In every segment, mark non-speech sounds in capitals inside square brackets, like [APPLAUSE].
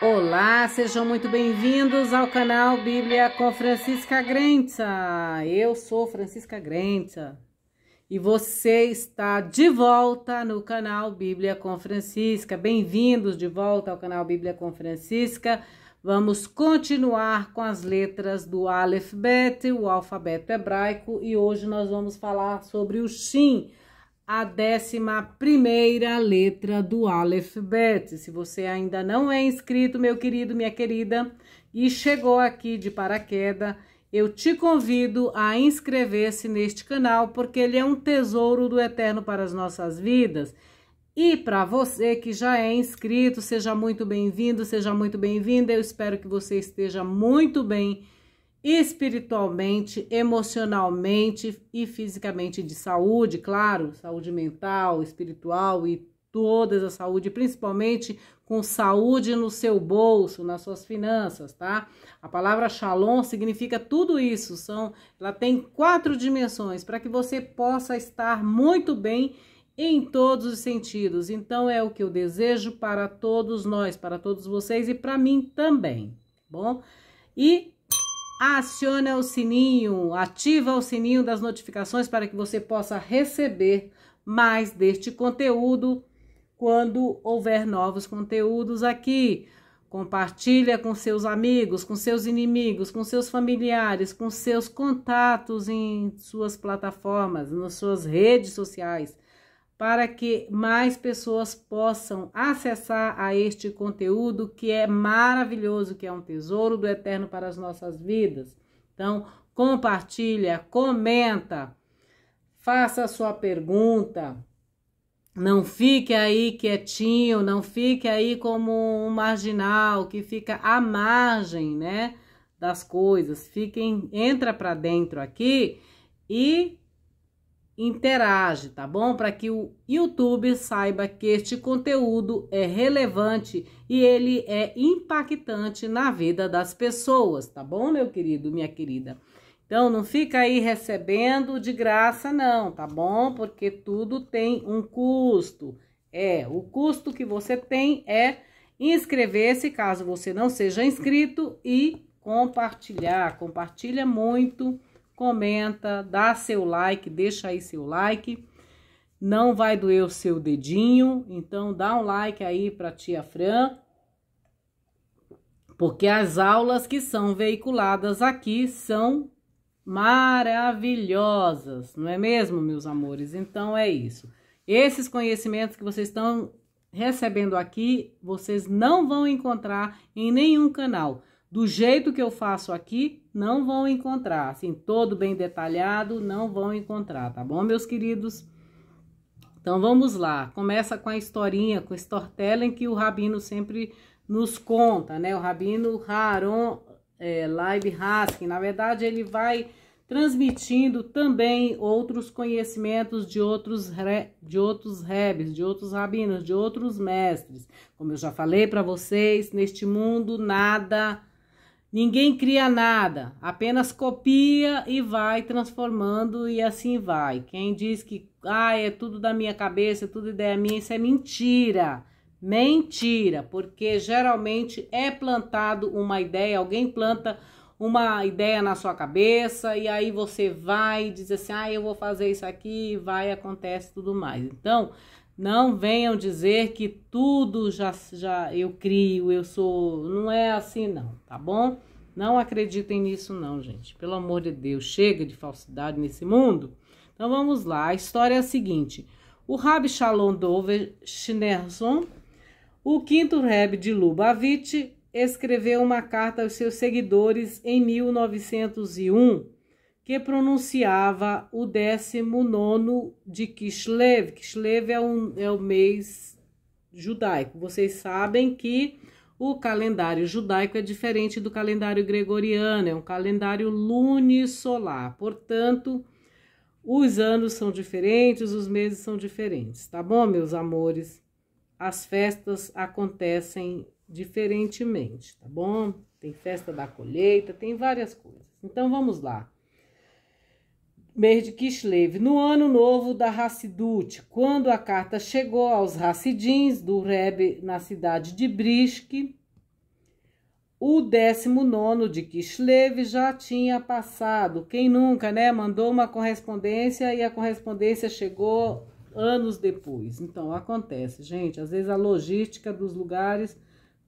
Olá, sejam muito bem-vindos ao canal Bíblia com Francisca Grenta. Eu sou Francisca Grenta e você está de volta no canal Bíblia com Francisca. Bem-vindos de volta ao canal Bíblia com Francisca. Vamos continuar com as letras do Aleph Bet, o alfabeto hebraico, e hoje nós vamos falar sobre o Shin, a décima primeira letra do alfabeto. Se você ainda não é inscrito, meu querido, minha querida, e chegou aqui de paraquedas, eu te convido a inscrever-se neste canal, porque ele é um tesouro do eterno para as nossas vidas. E para você que já é inscrito, seja muito bem-vindo, seja muito bem-vinda. Eu espero que você esteja muito bem espiritualmente, emocionalmente e fisicamente de saúde, claro, saúde mental, espiritual e todas a saúde, principalmente com saúde no seu bolso, nas suas finanças, tá? A palavra Shalom significa tudo isso, são, ela tem quatro dimensões para que você possa estar muito bem em todos os sentidos. Então é o que eu desejo para todos nós, para todos vocês e para mim também, tá bom? E aciona o sininho, ativa o sininho das notificações para que você possa receber mais deste conteúdo quando houver novos conteúdos aqui. Compartilha com seus amigos, com seus inimigos, com seus familiares, com seus contatos em suas plataformas, nas suas redes sociais para que mais pessoas possam acessar a este conteúdo que é maravilhoso, que é um tesouro do eterno para as nossas vidas. Então, compartilha, comenta, faça a sua pergunta. Não fique aí quietinho, não fique aí como um marginal que fica à margem, né, das coisas. Fiquem, entra para dentro aqui e interage, tá bom? Para que o YouTube saiba que este conteúdo é relevante e ele é impactante na vida das pessoas, tá bom, meu querido, minha querida? Então não fica aí recebendo de graça não, tá bom? Porque tudo tem um custo. É, o custo que você tem é inscrever-se, caso você não seja inscrito e compartilhar. Compartilha muito comenta, dá seu like, deixa aí seu like. Não vai doer o seu dedinho, então dá um like aí para tia Fran. Porque as aulas que são veiculadas aqui são maravilhosas, não é mesmo, meus amores? Então é isso. Esses conhecimentos que vocês estão recebendo aqui, vocês não vão encontrar em nenhum canal. Do jeito que eu faço aqui, não vão encontrar. Assim, todo bem detalhado, não vão encontrar, tá bom, meus queridos? Então, vamos lá. Começa com a historinha, com o storytelling que o Rabino sempre nos conta, né? O Rabino Haron é, Leib Haskin, na verdade, ele vai transmitindo também outros conhecimentos de outros de outros rebes, de outros rabinos, de outros mestres. Como eu já falei para vocês, neste mundo nada Ninguém cria nada, apenas copia e vai transformando e assim vai. Quem diz que ah, é tudo da minha cabeça, é tudo ideia minha, isso é mentira. Mentira, porque geralmente é plantado uma ideia, alguém planta uma ideia na sua cabeça e aí você vai e diz assim: "Ah, eu vou fazer isso aqui", e vai acontece tudo mais. Então, não venham dizer que tudo já, já eu crio, eu sou. Não é assim, não, tá bom? Não acreditem nisso, não, gente. Pelo amor de Deus, chega de falsidade nesse mundo. Então vamos lá. A história é a seguinte: o Rabbi Shalom Dover Schneerson, o quinto Reb de Lubavitch, escreveu uma carta aos seus seguidores em 1901 que pronunciava o 19 de Kislev. Kislev é, um, é o mês judaico. Vocês sabem que o calendário judaico é diferente do calendário gregoriano, é um calendário lunisolar. Portanto, os anos são diferentes, os meses são diferentes, tá bom, meus amores? As festas acontecem diferentemente, tá bom? Tem festa da colheita, tem várias coisas. Então vamos lá mês de Kislev, no ano novo da Hassidut, quando a carta chegou aos Hassidins do Rebbe na cidade de Brisk, o 19 de Kislev já tinha passado. Quem nunca, né? Mandou uma correspondência e a correspondência chegou anos depois. Então, acontece, gente. Às vezes a logística dos lugares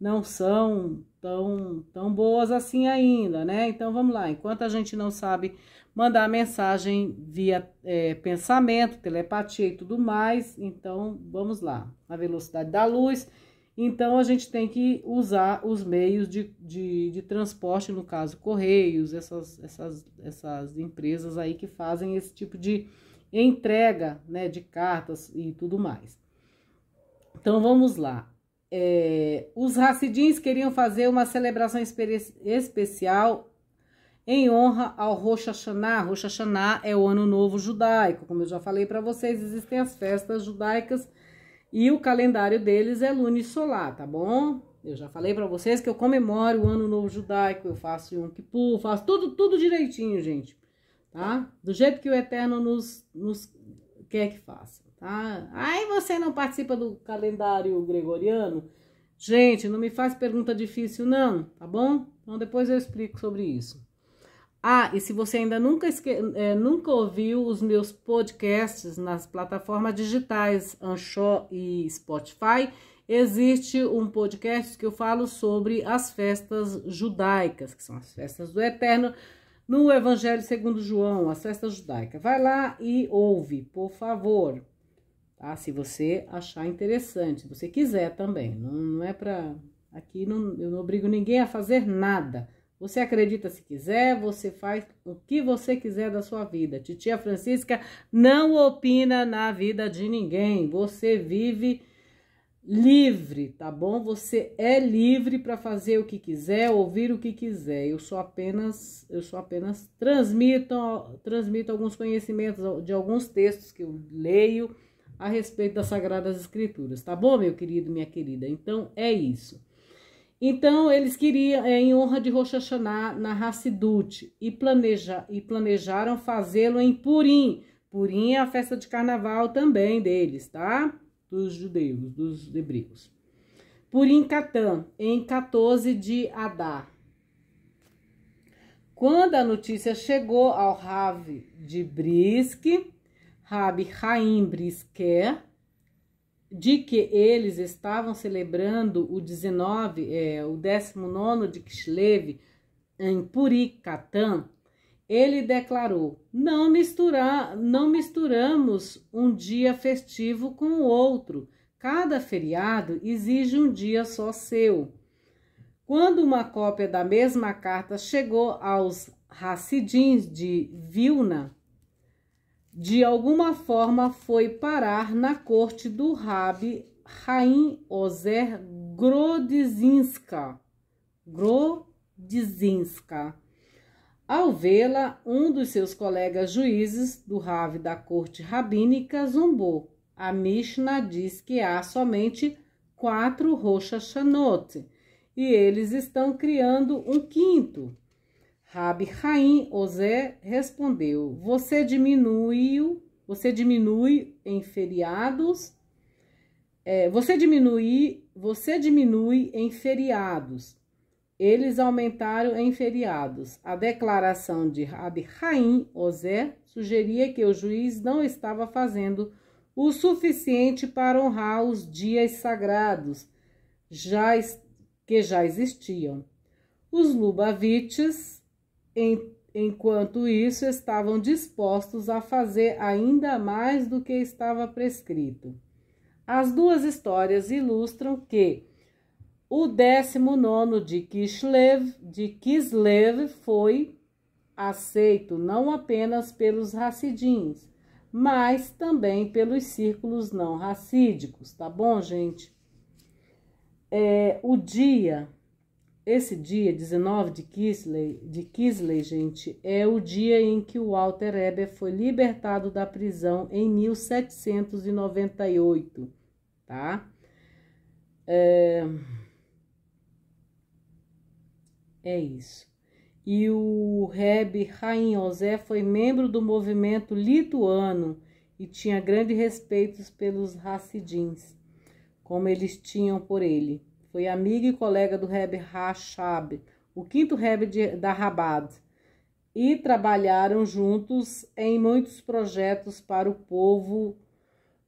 não são tão, tão boas assim ainda, né? Então, vamos lá. Enquanto a gente não sabe mandar mensagem via é, pensamento, telepatia e tudo mais. Então, vamos lá, na velocidade da luz. Então, a gente tem que usar os meios de, de, de transporte, no caso, correios, essas, essas, essas empresas aí que fazem esse tipo de entrega né, de cartas e tudo mais. Então, vamos lá. É, os racidins queriam fazer uma celebração espe especial em honra ao Rosh Hashanah. Rosh Hashanah é o ano novo judaico. Como eu já falei para vocês, existem as festas judaicas e o calendário deles é lunisolar, tá bom? Eu já falei para vocês que eu comemoro o ano novo judaico, eu faço Yom Kippur, faço tudo, tudo direitinho, gente, tá? Do jeito que o Eterno nos, nos quer que faça, tá? Aí você não participa do calendário gregoriano? Gente, não me faz pergunta difícil não, tá bom? Então depois eu explico sobre isso. Ah, e se você ainda nunca, é, nunca ouviu os meus podcasts nas plataformas digitais Anchor e Spotify, existe um podcast que eu falo sobre as festas judaicas, que são as festas do Eterno, no Evangelho segundo João, as festas judaicas. Vai lá e ouve, por favor, tá? Se você achar interessante, se você quiser também, não, não é para... Aqui não, eu não obrigo ninguém a fazer nada, você acredita se quiser, você faz o que você quiser da sua vida. Titia Francisca não opina na vida de ninguém. Você vive livre, tá bom? Você é livre para fazer o que quiser, ouvir o que quiser. Eu só apenas, eu só apenas transmito, transmito alguns conhecimentos de alguns textos que eu leio a respeito das sagradas escrituras, tá bom, meu querido, minha querida? Então é isso. Então, eles queriam, é, em honra de Rosh Hashanah, na Hassidut, e, planeja, e planejaram fazê-lo em Purim. Purim é a festa de carnaval também deles, tá? Dos judeus, dos hebreus. Purim Catã, em 14 de Adar. Quando a notícia chegou ao Rav de Brisk, Rabi Haim Brisker, de que eles estavam celebrando o 19, é, o 19 de Kislev, em Puricatã, ele declarou: não, misturar, não misturamos um dia festivo com o outro. Cada feriado exige um dia só seu. Quando uma cópia da mesma carta chegou aos Hassidins de Vilna, de alguma forma foi parar na corte do Rabi Raim Ozer Grodzinska. Grodzinska. Ao vê-la, um dos seus colegas juízes do Rav da corte rabínica zombou. A Mishnah diz que há somente quatro rochas Chanote e eles estão criando um quinto. Rabi Raim Ozé respondeu: Você diminuiu, você diminui em feriados, é, você diminui, você diminui em feriados. Eles aumentaram em feriados. A declaração de Rabi Raim Ozé sugeria que o juiz não estava fazendo o suficiente para honrar os dias sagrados já, que já existiam. Os Lubavites em, enquanto isso, estavam dispostos a fazer ainda mais do que estava prescrito. As duas histórias ilustram que o 19 de Kislev, de Kislev foi aceito não apenas pelos racidins, mas também pelos círculos não racídicos, tá bom, gente? É, o dia esse dia, 19 de Kisley, de Kisley, gente, é o dia em que o Walter Eber foi libertado da prisão em 1798, tá? É, é isso. E o Rebbe Raim José foi membro do movimento lituano e tinha grande respeito pelos racidins, como eles tinham por ele foi amigo e colega do Rebbe Rashab, o quinto Rebbe de, da Rabat, e trabalharam juntos em muitos projetos para o povo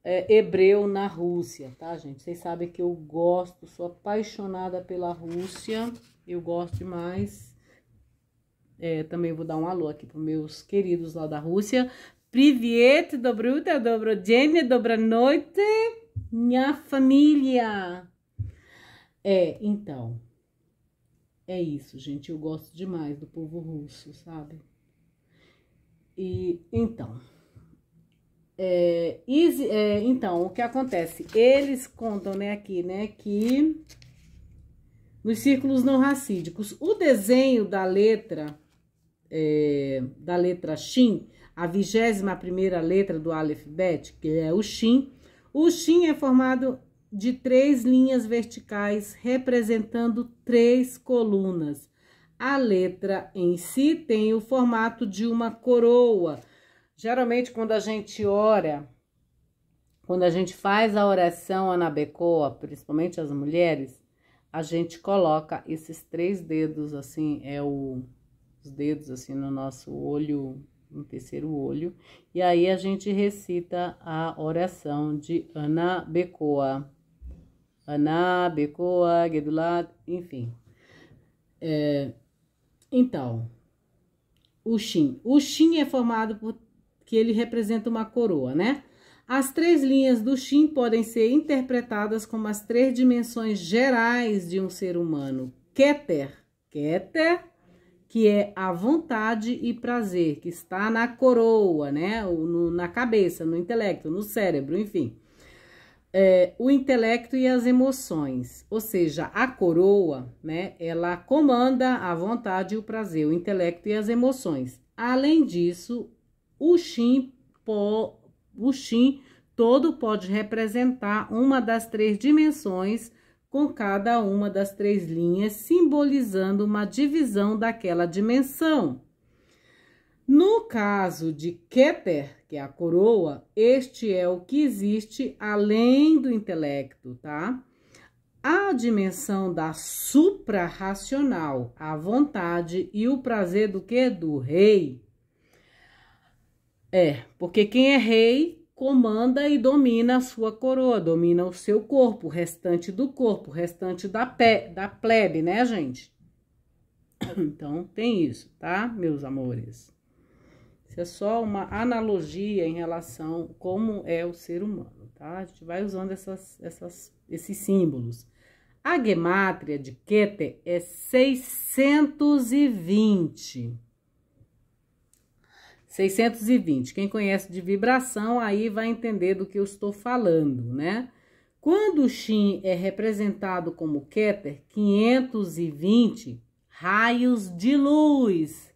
é, hebreu na Rússia, tá, gente? Vocês sabem que eu gosto, sou apaixonada pela Rússia, eu gosto demais. É, também vou dar um alô aqui para meus queridos lá da Rússia. Privet, dobruta, dobrodjene, dobra minha família! É, então. É isso, gente. Eu gosto demais do povo russo, sabe? E então. É, easy, é, então, o que acontece? Eles contam, né, aqui, né, que nos círculos não racídicos, o desenho da letra é, da letra Shin, a vigésima primeira letra do alfabeto, que é o Shin, o Shin é formado de três linhas verticais representando três colunas. A letra em si tem o formato de uma coroa. Geralmente, quando a gente ora, quando a gente faz a oração anabecoa, principalmente as mulheres, a gente coloca esses três dedos, assim, é o, os dedos, assim, no nosso olho no terceiro olho, e aí a gente recita a oração de Ana Becoa. Aná, Becoa, Gedulat, enfim. É, então, o Shin. O Shin é formado por que ele representa uma coroa, né? As três linhas do Shin podem ser interpretadas como as três dimensões gerais de um ser humano. Keter, Keter, que é a vontade e prazer, que está na coroa, né? No, na cabeça, no intelecto, no cérebro, enfim é, o intelecto e as emoções, ou seja, a coroa, né, ela comanda a vontade e o prazer, o intelecto e as emoções. Além disso, o Shin, po, o Shin todo pode representar uma das três dimensões com cada uma das três linhas simbolizando uma divisão daquela dimensão. No caso de Keter, que é a coroa, este é o que existe além do intelecto, tá? A dimensão da suprarracional, a vontade e o prazer do que? Do rei. É, porque quem é rei comanda e domina a sua coroa, domina o seu corpo, o restante do corpo, o restante da, pé da plebe, né, gente? [CLEARS THROAT] Então, tem isso, tá, meus amores? Isso é só uma analogia em relação como é o ser humano, tá? A gente vai usando essas, essas, esses símbolos. A gemátria de Keter é 620. 620. Quem conhece de vibração aí vai entender do que eu estou falando, né? Quando o Shin é representado como Keter, 520 raios de luz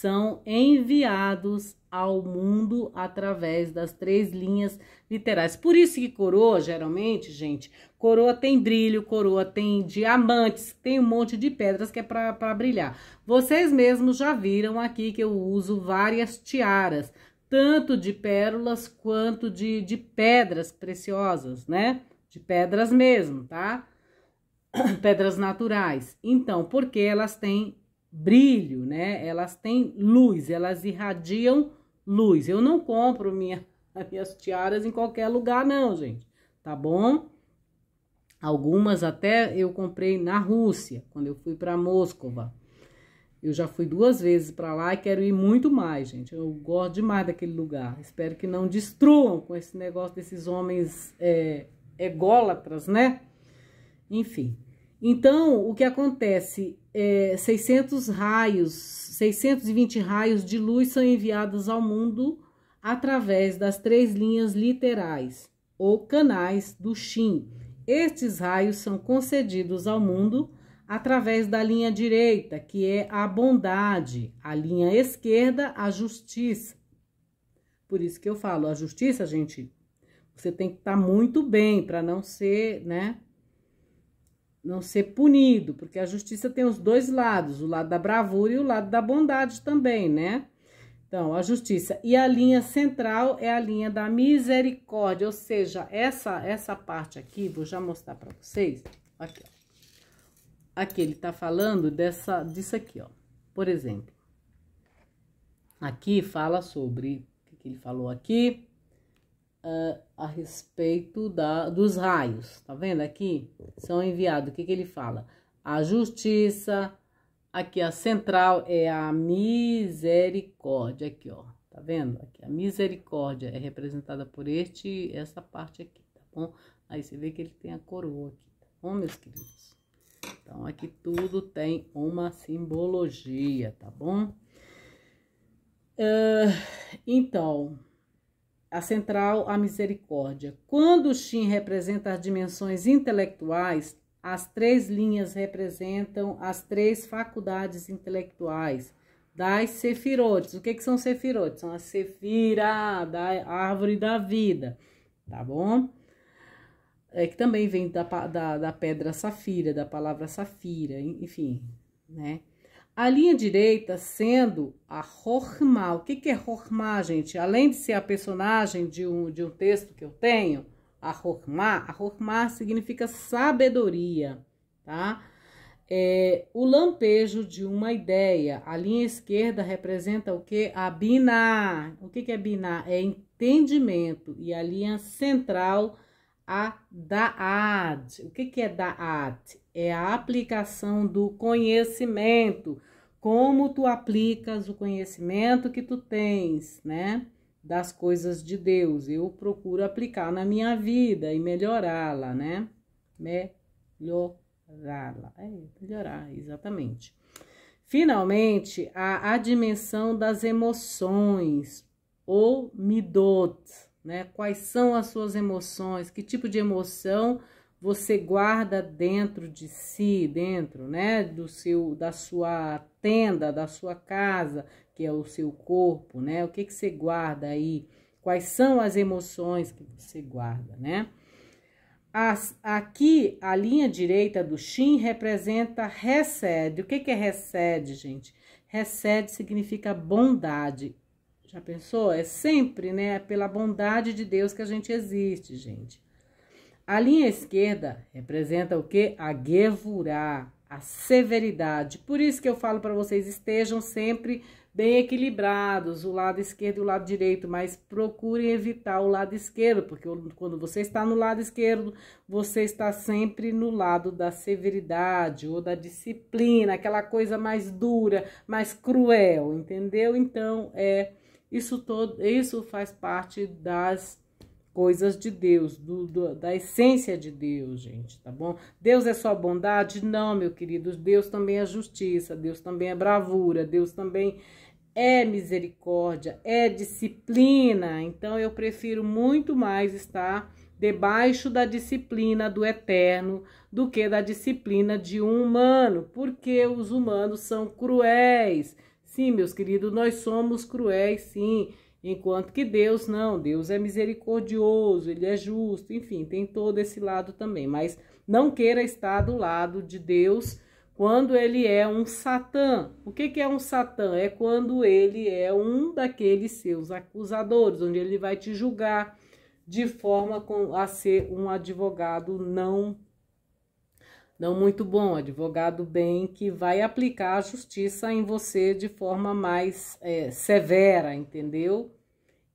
são enviados ao mundo através das três linhas literais. Por isso que coroa, geralmente, gente, coroa tem brilho, coroa tem diamantes, tem um monte de pedras que é para brilhar. Vocês mesmos já viram aqui que eu uso várias tiaras, tanto de pérolas quanto de, de pedras preciosas, né? De pedras mesmo, tá? [CLEARS THROAT] pedras naturais. Então, porque elas têm brilho, né? Elas têm luz, elas irradiam luz. Eu não compro minha, [LAUGHS] minhas tiaras em qualquer lugar, não, gente. Tá bom? Algumas até eu comprei na Rússia, quando eu fui para Moscova. Eu já fui duas vezes para lá e quero ir muito mais, gente. Eu gosto demais daquele lugar. Espero que não destruam com esse negócio desses homens é, ególatras, né? Enfim. Então, o que acontece? É, 600 raios, 620 raios de luz são enviados ao mundo através das três linhas literais ou canais do Shin. Estes raios são concedidos ao mundo através da linha direita, que é a bondade, a linha esquerda, a justiça. Por isso que eu falo, a justiça, gente, você tem que estar tá muito bem para não ser, né? não ser punido, porque a justiça tem os dois lados, o lado da bravura e o lado da bondade também, né? Então, a justiça. E a linha central é a linha da misericórdia, ou seja, essa essa parte aqui, vou já mostrar para vocês. Aqui, ó. Aqui ele tá falando dessa disso aqui, ó. Por exemplo, aqui fala sobre o que, que ele falou aqui uh, a respeito da, dos raios. Tá vendo aqui? São enviados. O que, que ele fala? A justiça. Aqui a central é a misericórdia. Aqui, ó. Tá vendo? Aqui a misericórdia é representada por este, essa parte aqui, tá bom? Aí você vê que ele tem a coroa aqui, tá bom, meus queridos? Então, aqui tudo tem uma simbologia, tá bom? Uh, então, a central a misericórdia. Quando o Shin representa as dimensões intelectuais, as três linhas representam as três faculdades intelectuais das sefirotes. O que, que são sefirotes? São a sefira, da árvore da vida, tá bom? É que também vem da, da, da pedra safira, da palavra safira, enfim, né? A linha direita sendo a Rorma. O que, que é Rorma, gente? Além de ser a personagem de um, de um texto que eu tenho, a Rorma, a Rorma significa sabedoria, tá? É, o lampejo de uma ideia. A linha esquerda representa o que? A biná. O que, que é biná? É entendimento. E a linha central, a daad. O que, que é daad? é a aplicação do conhecimento. Como tu aplicas o conhecimento que tu tens, né? Das coisas de Deus. Eu procuro aplicar na minha vida e melhorá-la, né? Melhorá-la. É, melhorar, exatamente. Finalmente, a, a dimensão das emoções, ou midot, né? Quais são as suas emoções? Que tipo de emoção? você guarda dentro de si, dentro, né, do seu da sua tenda, da sua casa, que é o seu corpo, né? O que que você guarda aí? Quais são as emoções que você guarda, né? As, aqui a linha direita do Shin representa recede. O que que é recede, gente? Recede significa bondade. Já pensou? É sempre, né, pela bondade de Deus que a gente existe, gente. A linha esquerda representa o que? A Gevurá, a severidade. Por isso que eu falo para vocês, estejam sempre bem equilibrados, o lado esquerdo e o lado direito, mas procurem evitar o lado esquerdo, porque quando você está no lado esquerdo, você está sempre no lado da severidade ou da disciplina, aquela coisa mais dura, mais cruel, entendeu? Então, é isso todo, isso faz parte das coisas de Deus, do, do, da essência de Deus, gente, tá bom? Deus é só bondade? Não, meu querido. Deus também é justiça, Deus também é bravura, Deus também é misericórdia, é disciplina. Então eu prefiro muito mais estar debaixo da disciplina do eterno do que da disciplina de um humano, porque os humanos são cruéis. Sim, meus queridos, nós somos cruéis, sim. Enquanto que Deus não, Deus é misericordioso, ele é justo, enfim, tem todo esse lado também. Mas não queira estar do lado de Deus quando ele é um Satã. O que, que é um Satã? É quando ele é um daqueles seus acusadores, onde ele vai te julgar de forma a ser um advogado não não muito bom, advogado bem que vai aplicar a justiça em você de forma mais é, severa, entendeu?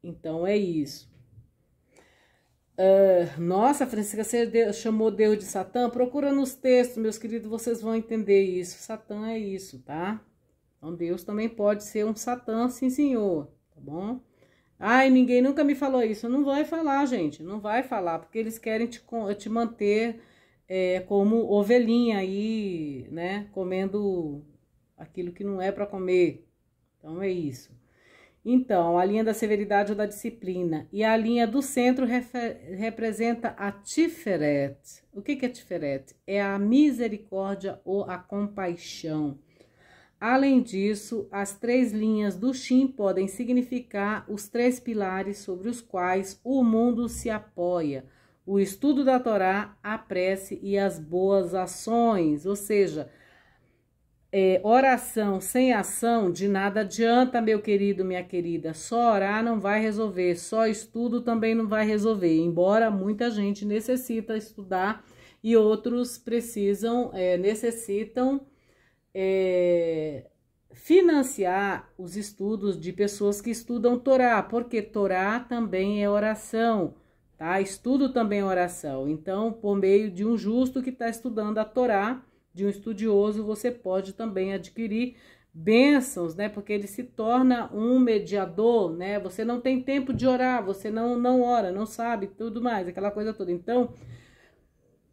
Então é isso. Uh, nossa, Francisca, você chamou Deus de Satã? Procura nos textos, meus queridos, vocês vão entender isso. Satã é isso, tá? Então Deus também pode ser um Satã, sim, senhor, tá bom? Ai, ninguém nunca me falou isso. Não vai falar, gente, não vai falar, porque eles querem te, te manter é, como ovelhinha aí, né? Comendo aquilo que não é para comer. Então é isso. Então, a linha da severidade ou da disciplina. E a linha do centro representa a tiferet. O que, que é tiferet? É a misericórdia ou a compaixão. Além disso, as três linhas do Shin podem significar os três pilares sobre os quais o mundo se apoia: o estudo da Torá, a prece e as boas ações, ou seja, é, oração sem ação de nada adianta, meu querido, minha querida. Só orar não vai resolver, só estudo também não vai resolver. Embora muita gente necessita estudar e outros precisam, é, necessitam é, financiar os estudos de pessoas que estudam Torá, porque Torá também é oração, tá? Estudo também é oração. Então, por meio de um justo que está estudando a Torá, de um estudioso, você pode também adquirir bênçãos, né? Porque ele se torna um mediador, né? Você não tem tempo de orar, você não, não ora, não sabe, tudo mais, aquela coisa toda. Então,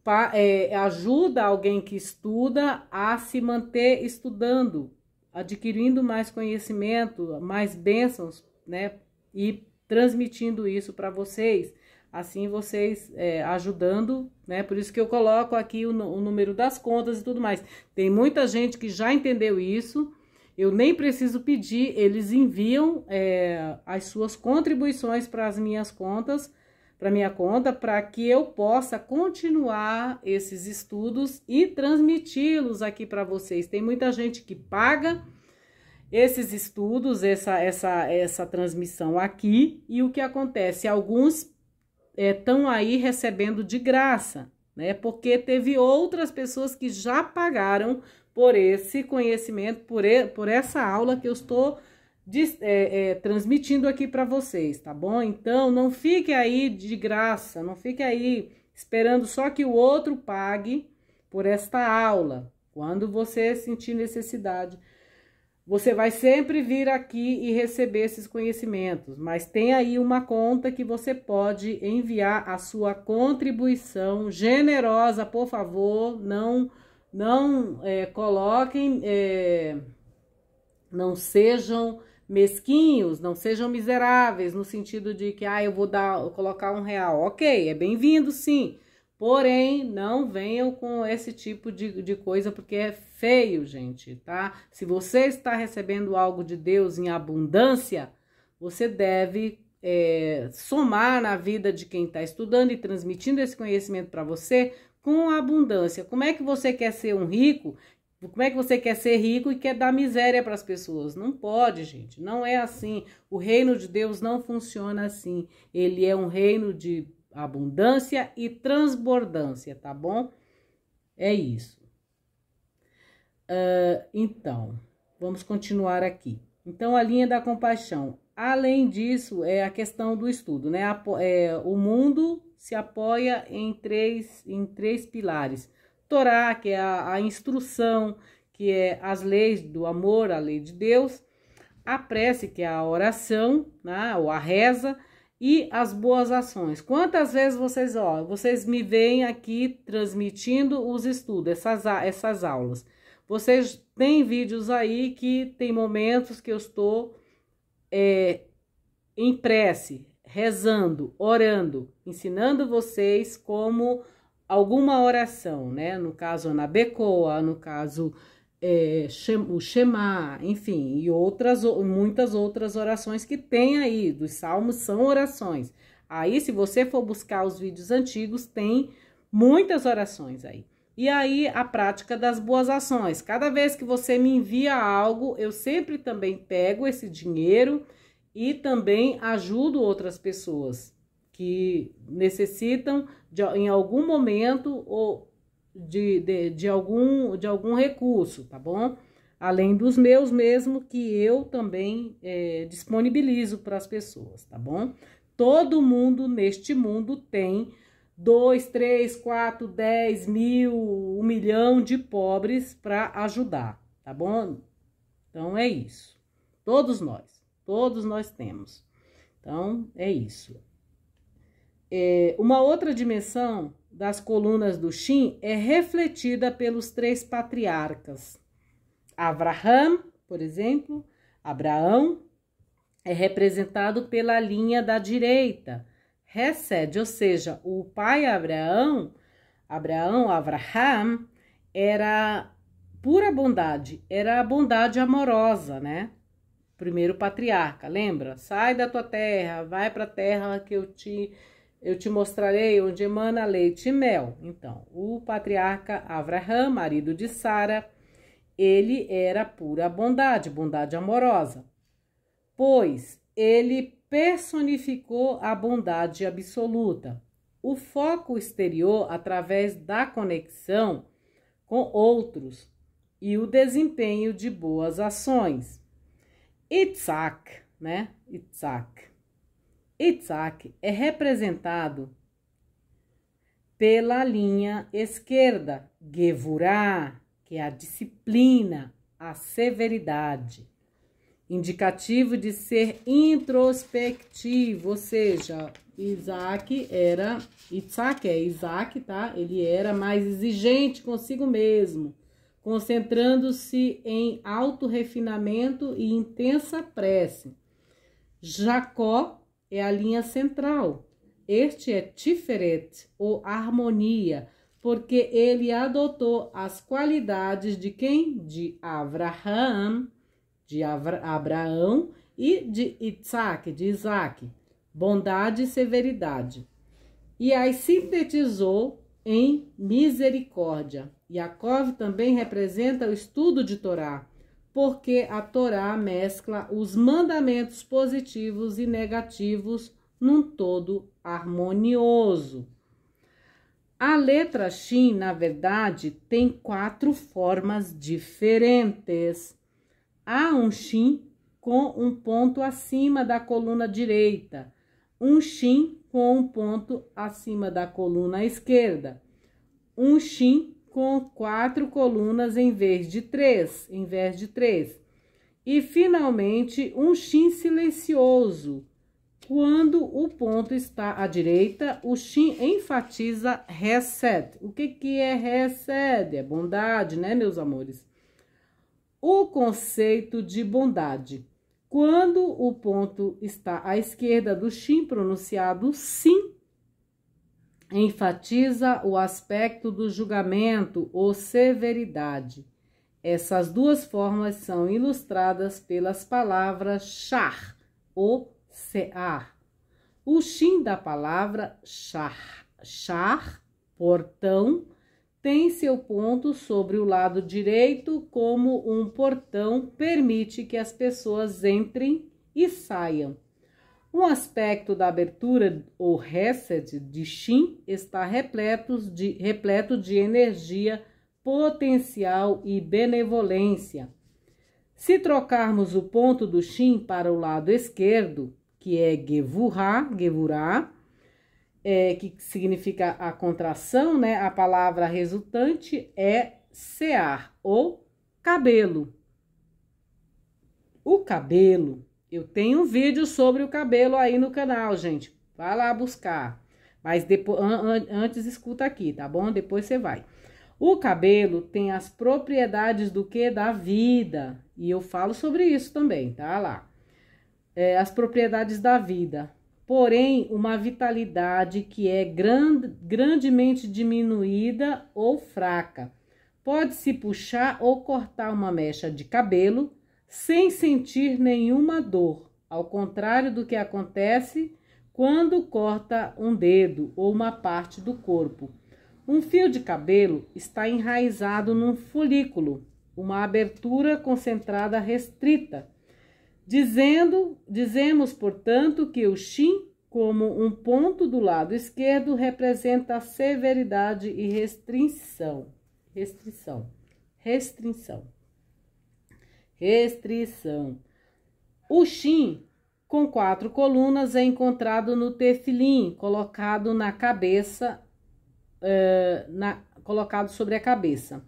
pa, é, ajuda alguém que estuda a se manter estudando, adquirindo mais conhecimento, mais bênçãos, né? E transmitindo isso para vocês assim vocês é, ajudando, né? Por isso que eu coloco aqui o, o, número das contas e tudo mais. Tem muita gente que já entendeu isso. Eu nem preciso pedir, eles enviam é, as suas contribuições para as minhas contas, para minha conta, para que eu possa continuar esses estudos e transmiti-los aqui para vocês. Tem muita gente que paga esses estudos, essa, essa, essa transmissão aqui, e o que acontece? Alguns estão é, aí recebendo de graça, né? Porque teve outras pessoas que já pagaram por esse conhecimento, por, e, por essa aula que eu estou de, é, é, transmitindo aqui para vocês, tá bom? Então não fique aí de graça, não fique aí esperando só que o outro pague por esta aula, quando você sentir necessidade você vai sempre vir aqui e receber esses conhecimentos, mas tem aí uma conta que você pode enviar a sua contribuição generosa, por favor, não não é, coloquem, é, não sejam mesquinhos, não sejam miseráveis no sentido de que ah, eu vou dar, eu colocar um real, ok, é bem-vindo, sim. Porém, não venham com esse tipo de, de coisa, porque é feio, gente, tá? Se você está recebendo algo de Deus em abundância, você deve é, somar na vida de quem está estudando e transmitindo esse conhecimento para você com abundância. Como é que você quer ser um rico? Como é que você quer ser rico e quer dar miséria para as pessoas? Não pode, gente. Não é assim. O reino de Deus não funciona assim. Ele é um reino de abundância e transbordância, tá bom? É isso. Uh, então, vamos continuar aqui. Então, a linha da compaixão. Além disso, é a questão do estudo, né? Apo é, o mundo se apoia em três, em três pilares. Torá, que é a, a instrução, que é as leis do amor, a lei de Deus. A prece, que é a oração, né? ou a reza, e as boas ações. Quantas vezes vocês, ó, vocês me veem aqui transmitindo os estudos, essas, essas aulas. Vocês têm vídeos aí que tem momentos que eu estou é, em prece, rezando, orando, ensinando vocês como alguma oração, né? No caso, na becoa, no caso, é, o Shema, enfim, e outras, muitas outras orações que tem aí, dos salmos são orações. Aí, se você for buscar os vídeos antigos, tem muitas orações aí. E aí, a prática das boas ações. Cada vez que você me envia algo, eu sempre também pego esse dinheiro e também ajudo outras pessoas que necessitam de, em algum momento ou de, de, de, algum, de algum recurso, tá bom? Além dos meus mesmo, que eu também é, disponibilizo para as pessoas, tá bom? Todo mundo neste mundo tem 2, 3, 4, 10 mil, um milhão de pobres para ajudar, tá bom? Então é isso. Todos nós, todos nós temos. Então é isso. É, uma outra dimensão das colunas do Shin é refletida pelos três patriarcas. Abraham, por exemplo, Abraão é representado pela linha da direita recede, ou seja, o pai Abraão, Abraão, Abraham, era pura bondade, era a bondade amorosa, né? Primeiro patriarca, lembra? Sai da tua terra, vai para a terra que eu te eu te mostrarei onde emana leite e mel. Então, o patriarca Abraham, marido de Sara, ele era pura bondade, bondade amorosa, pois ele personificou a bondade absoluta. O foco exterior, através da conexão com outros e o desempenho de boas ações. Isaac, né? Itzhak. Itzhak é representado pela linha esquerda, Gevurah, que é a disciplina, a severidade indicativo de ser introspectivo, ou seja, Isaac era, Isaac é Isaac, tá? Ele era mais exigente consigo mesmo, concentrando-se em alto refinamento e intensa prece. Jacó é a linha central. Este é Tiferet, ou harmonia, porque ele adotou as qualidades de quem? De Abraham, de Abraão e de Isaac, de Isaac, bondade e severidade. E as sintetizou em misericórdia. Yaakov também representa o estudo de Torá, porque a Torá mescla os mandamentos positivos e negativos num todo harmonioso. A letra Shin, na verdade, tem quatro formas diferentes há um chin com um ponto acima da coluna direita, um chin com um ponto acima da coluna esquerda, um chin com quatro colunas em vez de três, em vez de três. E finalmente, um chin silencioso. Quando o ponto está à direita, o shin enfatiza reset. O que que é reset? É bondade, né, meus amores? o conceito de bondade. Quando o ponto está à esquerda do Shin pronunciado sim, enfatiza o aspecto do julgamento ou severidade. Essas duas formas são ilustradas pelas palavras char ou sear. O shin da palavra char, char portão, tem seu ponto sobre o lado direito, como um portão permite que as pessoas entrem e saiam. Um aspecto da abertura ou reset de Shin está repleto de, repleto de energia, potencial e benevolência. Se trocarmos o ponto do Shin para o lado esquerdo, que é Gevurah, Gevurah é, que significa a contração, né? A palavra resultante é cear ou cabelo. O cabelo, eu tenho um vídeo sobre o cabelo aí no canal, gente. Vá lá buscar. Mas depois, an, antes escuta aqui, tá bom? Depois você vai. O cabelo tem as propriedades do que? Da vida. E eu falo sobre isso também, tá lá. É, as propriedades da vida porém uma vitalidade que é grand, grandemente diminuída ou fraca. Pode-se puxar ou cortar uma mecha de cabelo sem sentir nenhuma dor, ao contrário do que acontece quando corta um dedo ou uma parte do corpo. Um fio de cabelo está enraizado num folículo, uma abertura concentrada restrita Dizendo, dizemos, portanto, que o Shin, como um ponto do lado esquerdo, representa severidade e restrição. Restrição. Restrição. Restrição. O Shin com quatro colunas é encontrado no tefilim, colocado na cabeça, uh, na, colocado sobre a cabeça.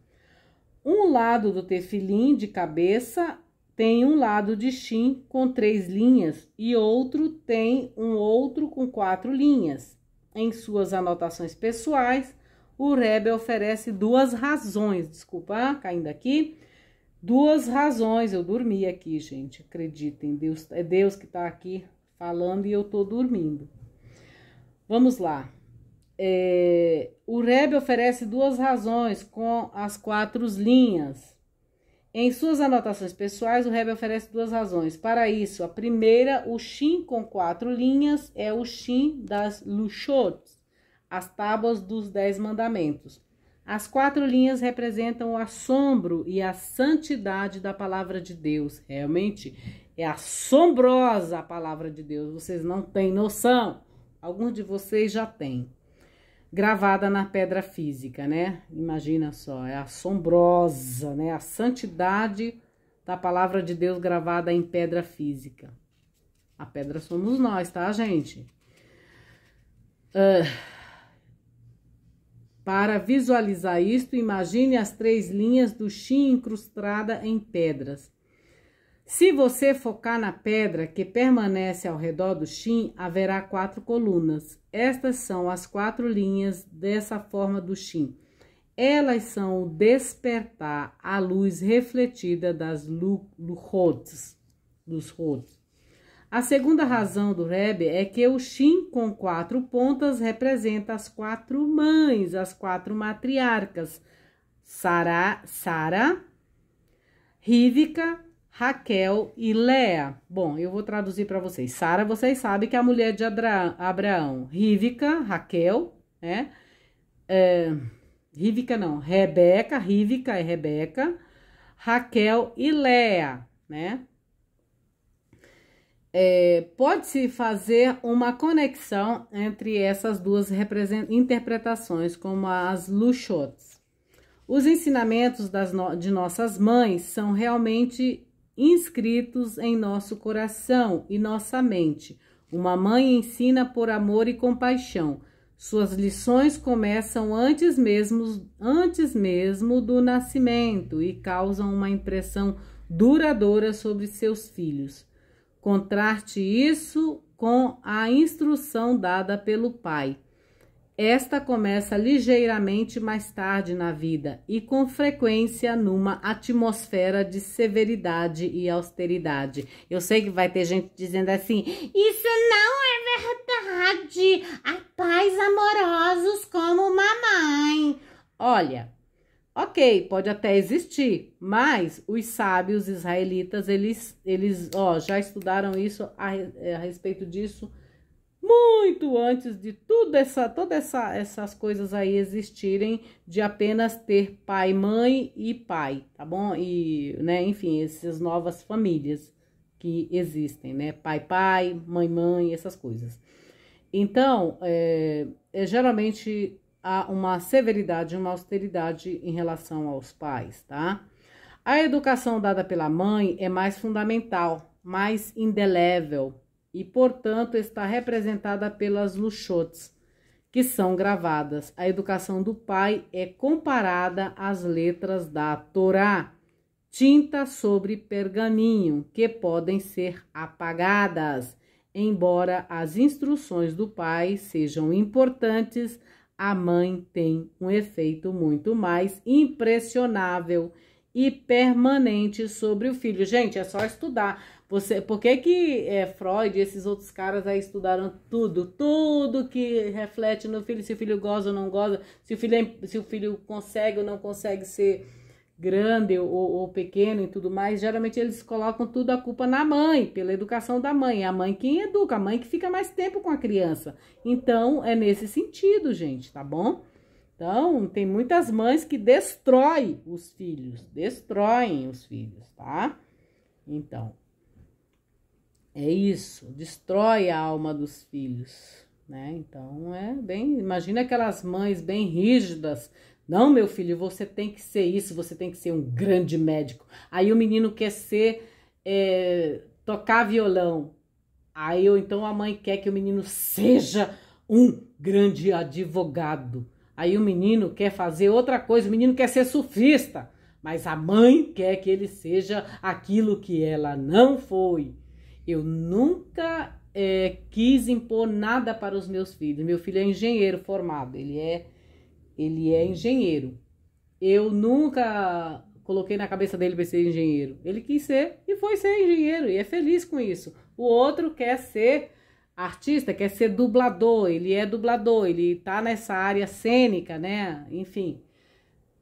Um lado do tefilim de cabeça tem um lado de Shin com três linhas e outro tem um outro com quatro linhas. Em suas anotações pessoais, o Rebbe oferece duas razões, desculpa, ah, caindo aqui, duas razões, eu dormi aqui, gente, acreditem, Deus, é Deus que está aqui falando e eu estou dormindo. Vamos lá. É, o Rebbe oferece duas razões com as quatro linhas. Em suas anotações pessoais, o Rebbe oferece duas razões para isso. A primeira, o Shin com quatro linhas, é o Shin das Lushot, as tábuas dos Dez Mandamentos. As quatro linhas representam o assombro e a santidade da palavra de Deus. Realmente é assombrosa a palavra de Deus, vocês não têm noção. Alguns de vocês já têm gravada na pedra física, né? Imagina só, é assombrosa, né? A santidade da palavra de Deus gravada em pedra física. A pedra somos nós, tá, gente? Uh, para visualizar isto, imagine as três linhas do Xin incrustada em pedras. Se você focar na pedra que permanece ao redor do Xin, haverá quatro colunas. Estas são as quatro linhas dessa forma do Shin. Elas são o despertar, a luz refletida das luchods, dos rods. A segunda razão do Rebbe é que o Shin com quatro pontas representa as quatro mães, as quatro matriarcas, Sara, Sara, Rívica, Raquel e Lea. Bom, eu vou traduzir para vocês. Sara, vocês sabem que é a mulher de Abraão, Rívica, Raquel, né? É, Rívica não, Rebeca, Rívica é Rebeca, Raquel e Lea, né? É, Pode-se fazer uma conexão entre essas duas interpretações, como as Luchots. Os ensinamentos das no de nossas mães são realmente inscritos em nosso coração e nossa mente. Uma mãe ensina por amor e compaixão. Suas lições começam antes mesmo, antes mesmo do nascimento e causam uma impressão duradoura sobre seus filhos. Contraste isso com a instrução dada pelo pai. Esta começa ligeiramente mais tarde na vida e com frequência numa atmosfera de severidade e austeridade. Eu sei que vai ter gente dizendo assim: isso não é verdade. Há pais amorosos como mamãe. Olha, ok, pode até existir, mas os sábios israelitas eles, eles ó, já estudaram isso a, a respeito disso muito antes de tudo essa, todas essa, essas coisas aí existirem, de apenas ter pai, mãe e pai, tá bom? E, né, enfim, essas novas famílias que existem, né? Pai, pai, mãe, mãe, essas coisas. Então, é, é, geralmente há uma severidade, uma austeridade em relação aos pais, tá? A educação dada pela mãe é mais fundamental, mais indelével, e, portanto, está representada pelas luchotes, que são gravadas. A educação do pai é comparada às letras da Torá, tinta sobre pergaminho, que podem ser apagadas, embora as instruções do pai sejam importantes a mãe tem um efeito muito mais impressionável e permanente sobre o filho. Gente, é só estudar. Você, por que que é, Freud e esses outros caras aí estudaram tudo, tudo que reflete no filho, se o filho goza ou não goza, se o filho, é, se o filho consegue ou não consegue ser grande ou, ou, pequeno e tudo mais, geralmente eles colocam tudo a culpa na mãe, pela educação da mãe. É a mãe quem educa, a mãe que fica mais tempo com a criança. Então, é nesse sentido, gente, tá bom? Então, tem muitas mães que destroem os filhos, destroem os filhos, tá? Então, é isso, destrói a alma dos filhos, né? Então é bem, imagina aquelas mães bem rígidas. Não, meu filho, você tem que ser isso, você tem que ser um grande médico. Aí o menino quer ser é, tocar violão. Aí ou então a mãe quer que o menino seja um grande advogado. Aí o menino quer fazer outra coisa, o menino quer ser surfista, mas a mãe quer que ele seja aquilo que ela não foi. Eu nunca é, quis impor nada para os meus filhos. Meu filho é engenheiro formado, ele é, ele é engenheiro. Eu nunca coloquei na cabeça dele para ser engenheiro. Ele quis ser e foi ser engenheiro e é feliz com isso. O outro quer ser artista, quer ser dublador, ele é dublador, ele está nessa área cênica, né? Enfim.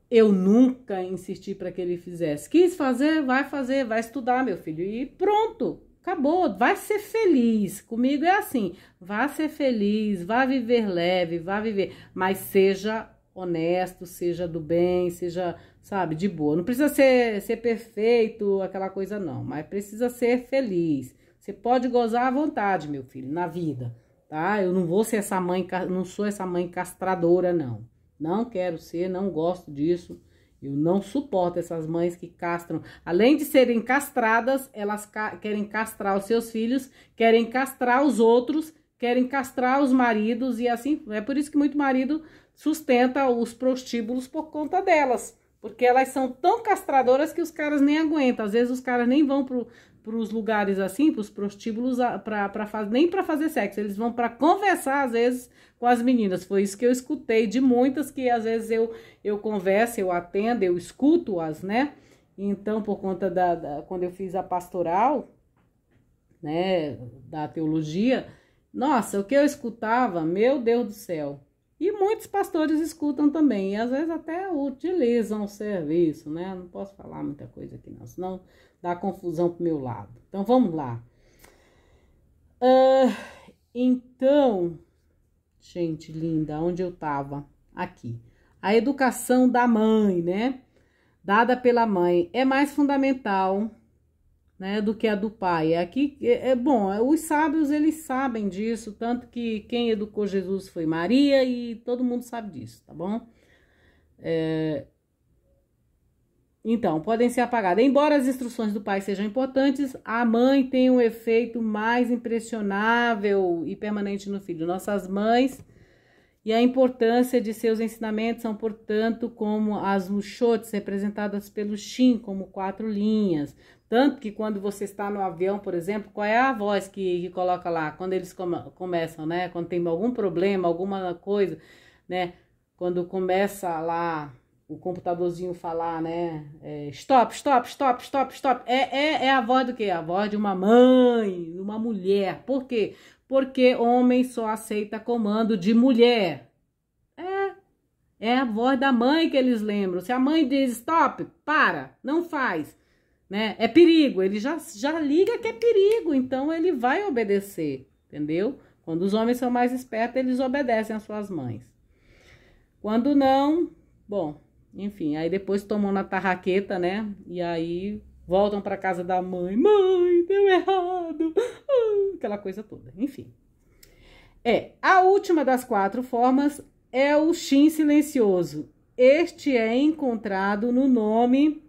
Eu nunca insisti para que ele fizesse. Quis fazer, vai fazer, vai estudar, meu filho. E pronto. Acabou, vai ser feliz. Comigo é assim, vá ser feliz, vá viver leve, vá viver, mas seja honesto, seja do bem, seja, sabe, de boa. Não precisa ser, ser perfeito, aquela coisa não, mas precisa ser feliz. Você pode gozar à vontade, meu filho, na vida, tá? Eu não vou ser essa mãe, não sou essa mãe castradora, não. Não quero ser, não gosto disso. Eu não suporto essas mães que castram. Além de serem castradas, elas ca querem castrar os seus filhos, querem castrar os outros, querem castrar os maridos e assim. É por isso que muito marido sustenta os prostíbulos por conta delas. Porque elas são tão castradoras que os caras nem aguentam. Às vezes os caras nem vão pro, para os lugares assim, para os prostíbulos, pra, pra, nem para fazer sexo. Eles vão para conversar, às vezes, com as meninas. Foi isso que eu escutei de muitas que, às vezes, eu, eu converso, eu atendo, eu escuto-as, né? Então, por conta da, da. Quando eu fiz a pastoral, né, da teologia, nossa, o que eu escutava, meu Deus do céu. E muitos pastores escutam também, e às vezes até utilizam o serviço, né? Não posso falar muita coisa aqui, não, senão dá confusão pro meu lado. Então vamos lá. Uh, então, gente linda, onde eu tava? Aqui. A educação da mãe, né? Dada pela mãe é mais fundamental, né, do que a do pai. É aqui é, é bom, é, os sábios eles sabem disso, tanto que quem educou Jesus foi Maria e todo mundo sabe disso, tá bom? É, então, podem ser apagadas. Embora as instruções do pai sejam importantes, a mãe tem um efeito mais impressionável e permanente no filho. Nossas mães e a importância de seus ensinamentos são, portanto, como as luxotes representadas pelo Shin, como quatro linhas. Tanto que quando você está no avião, por exemplo, qual é a voz que, que coloca lá? Quando eles come, começam, né? Quando tem algum problema, alguma coisa, né? Quando começa lá o computadorzinho falar, né? É, stop, stop, stop, stop, stop. É, é, é a voz do quê? A voz de uma mãe, de uma mulher. Por quê? Porque homem só aceita comando de mulher. É. É a voz da mãe que eles lembram. Se a mãe diz stop, para, não faz. Né? É perigo. Ele já, já liga que é perigo. Então ele vai obedecer. Entendeu? Quando os homens são mais espertos, eles obedecem às suas mães. Quando não, bom, enfim, aí depois tomam na tarraqueta, né? E aí voltam para casa da mãe. Mãe, deu errado. Aquela coisa toda. Enfim. É, a última das quatro formas é o Shin silencioso. Este é encontrado no nome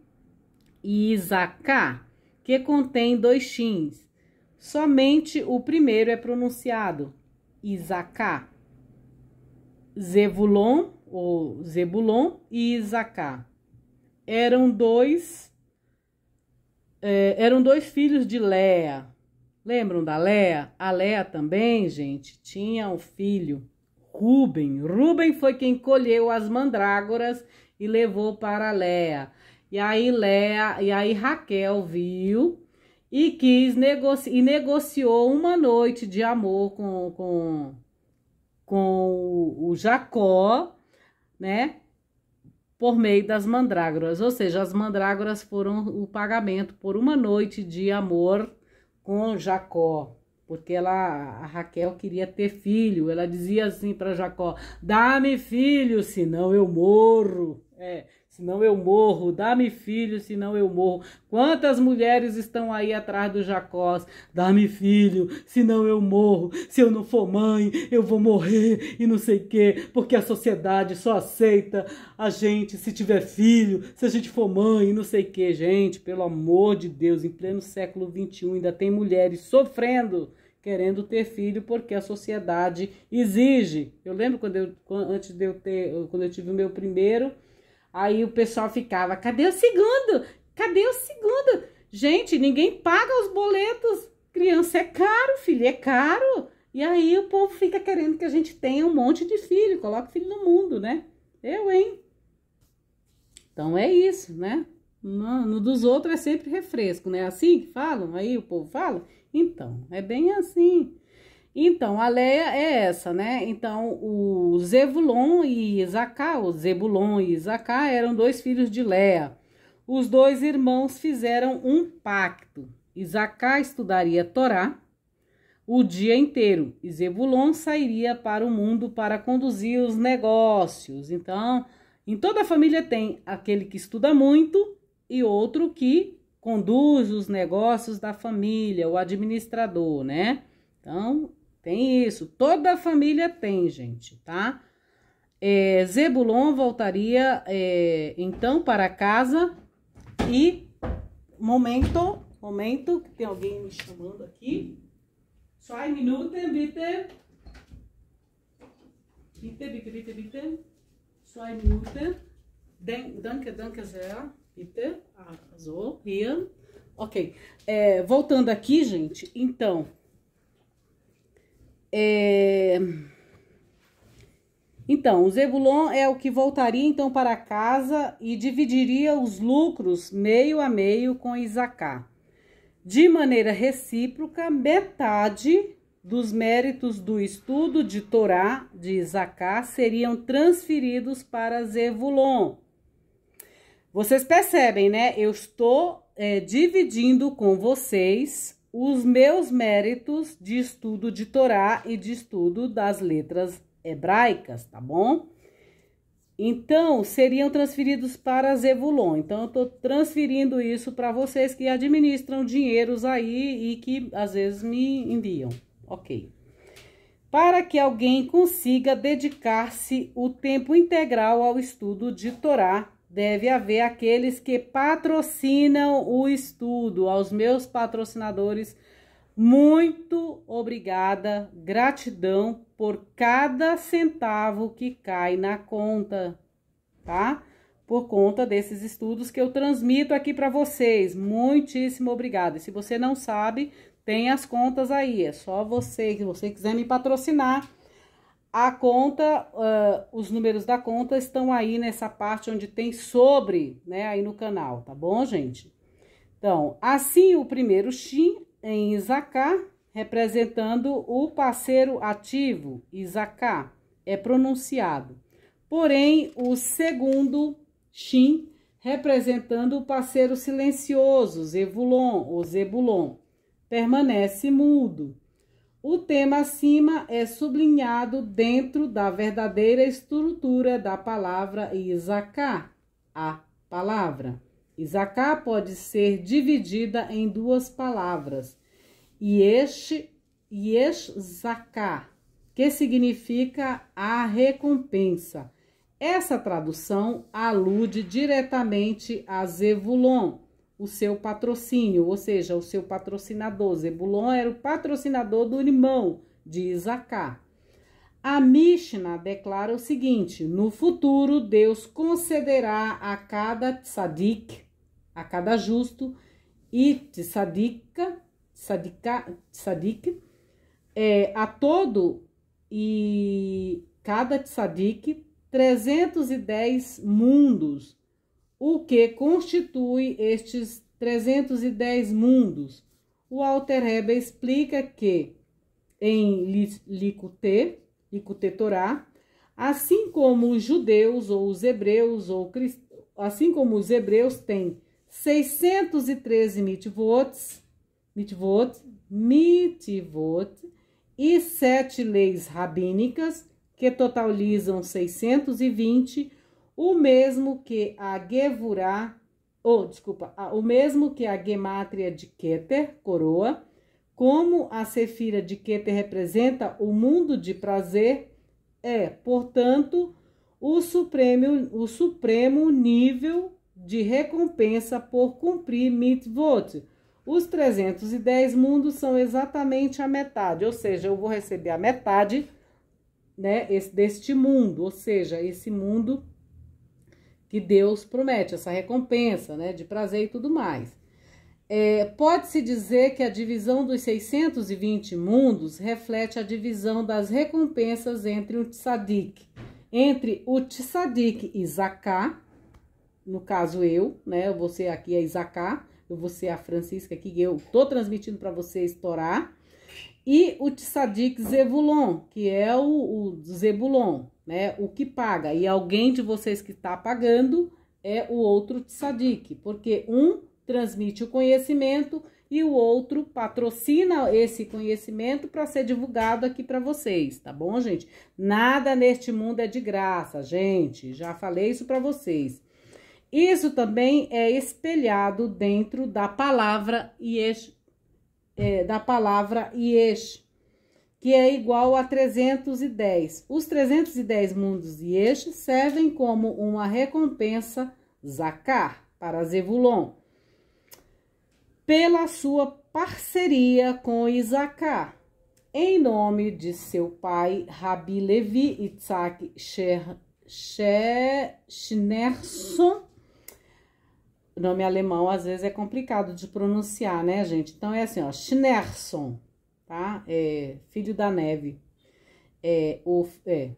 Isaka, que contém dois Shins. Somente o primeiro é pronunciado, Isaka. Zevulon o Zebulon e Isacá. Eram dois é, eram dois filhos de Léa. Lembram da Léa? A Léa também, gente, tinha um filho, Ruben. Ruben foi quem colheu as mandrágoras e levou para Léa. E aí Lea, e aí Raquel viu e quis negoci e negociou uma noite de amor com com, com o Jacó né? Por meio das mandrágoras, ou seja, as mandrágoras foram o pagamento por uma noite de amor com Jacó, porque ela, a Raquel queria ter filho. Ela dizia assim para Jacó: "Dá-me filho, senão eu morro". É, senão eu morro, dá-me filho, senão eu morro. Quantas mulheres estão aí atrás do Jacó? Dá-me filho, senão eu morro. Se eu não for mãe, eu vou morrer e não sei o quê, porque a sociedade só aceita a gente se tiver filho, se a gente for mãe e não sei o quê. Gente, pelo amor de Deus, em pleno século XXI ainda tem mulheres sofrendo querendo ter filho porque a sociedade exige. Eu lembro quando eu antes de eu ter, quando eu tive o meu primeiro, Aí o pessoal ficava, cadê o segundo? Cadê o segundo? Gente, ninguém paga os boletos. Criança é caro, filho, é caro. E aí o povo fica querendo que a gente tenha um monte de filho, coloque filho no mundo, né? Eu, hein? Então é isso, né? No, no dos outros é sempre refresco, né? É assim que falam, aí o povo fala. Então, é bem assim. Então, a Leia é essa, né? Então, o Zebulon e Isacá, o Zebulon e Isacá eram dois filhos de Leia. Os dois irmãos fizeram um pacto. Isacá estudaria Torá o dia inteiro e Zebulon sairia para o mundo para conduzir os negócios. Então, em toda a família tem aquele que estuda muito e outro que conduz os negócios da família, o administrador, né? Então, tem isso. Toda a família tem, gente, tá? É, Zebulon voltaria é, então para casa e. Momento, momento, que tem alguém me chamando aqui. Só um minuto, bitte. Bitte, bitte, bitte, bitte. Só um minuto. Danke, danke sehr. Bitte. Ah, so, hier. Ok. É, voltando aqui, gente, então, é... Então, Zebulon é o que voltaria então para casa e dividiria os lucros meio a meio com Isacá. De maneira recíproca, metade dos méritos do estudo de Torá de Isacá seriam transferidos para Zebulon. Vocês percebem, né? Eu estou é, dividindo com vocês os meus méritos de estudo de Torá e de estudo das letras hebraicas, tá bom? Então, seriam transferidos para Zevulon. Então, eu estou transferindo isso para vocês que administram dinheiros aí e que às vezes me enviam. Ok. Para que alguém consiga dedicar-se o tempo integral ao estudo de Torá deve haver aqueles que patrocinam o estudo. Aos meus patrocinadores, muito obrigada, gratidão por cada centavo que cai na conta, tá? Por conta desses estudos que eu transmito aqui para vocês. Muitíssimo obrigada. E se você não sabe, tem as contas aí. É só você, se você quiser me patrocinar, a conta, uh, os números da conta estão aí nessa parte onde tem sobre, né, aí no canal, tá bom, gente? Então, assim o primeiro Shin em Isaká, representando o parceiro ativo, Isaká, é pronunciado. Porém, o segundo Shin, representando o parceiro silencioso, Zebulon, ou Zebulon, permanece mudo. O tema acima é sublinhado dentro da verdadeira estrutura da palavra Isacá, a palavra. Isacá pode ser dividida em duas palavras, Yesh e Yeshzaká, que significa a recompensa. Essa tradução alude diretamente a Zevulon, o seu patrocínio, ou seja, o seu patrocinador. Zebulon era o patrocinador do irmão de Isaacar. A Mishnah declara o seguinte: no futuro, Deus concederá a cada tzadik, a cada justo, e tzadika, tzadika, tzadik, é, a todo e cada tzadik, 310 mundos o que constitui estes 310 mundos. O Alter Rebbe explica que em Likutê, Likutê Torá, assim como os judeus ou os hebreus ou assim como os hebreus têm 613 mitvots, mitvot, mitvot e sete leis rabínicas que totalizam 620 o mesmo que a Gevurá, ou oh, desculpa, o mesmo que a gemátria de Keter, coroa, como a sephira de Keter representa o mundo de prazer, é, portanto, o supremo, o supremo nível de recompensa por cumprir mitvot Os 310 mundos são exatamente a metade, ou seja, eu vou receber a metade né, deste mundo, ou seja, esse mundo que Deus promete, essa recompensa, né, de prazer e tudo mais. É, Pode-se dizer que a divisão dos 620 mundos reflete a divisão das recompensas entre o tzadik, entre o tzadik e Zaká, no caso eu, né, você aqui é Isaká, eu vou ser é a Francisca aqui, que eu tô transmitindo para vocês Torá, e o Tzadik Zebulon, que é o, o Zebulon, né? O que paga e alguém de vocês que está pagando é o outro tzadik, porque um transmite o conhecimento e o outro patrocina esse conhecimento para ser divulgado aqui para vocês, tá bom, gente? Nada neste mundo é de graça, gente. Já falei isso para vocês. Isso também é espelhado dentro da palavra Yesh, é, da palavra Yesh, que é igual a 310. Os 310 mundos de eixo servem como uma recompensa Zakar, para Zevulon, pela sua parceria com Isacar, em nome de seu pai Rabi Levi Itzak Schnerson. Nome alemão às vezes é complicado de pronunciar, né, gente? Então é assim, ó, Schnerson tá? É, filho da neve. É, o, é.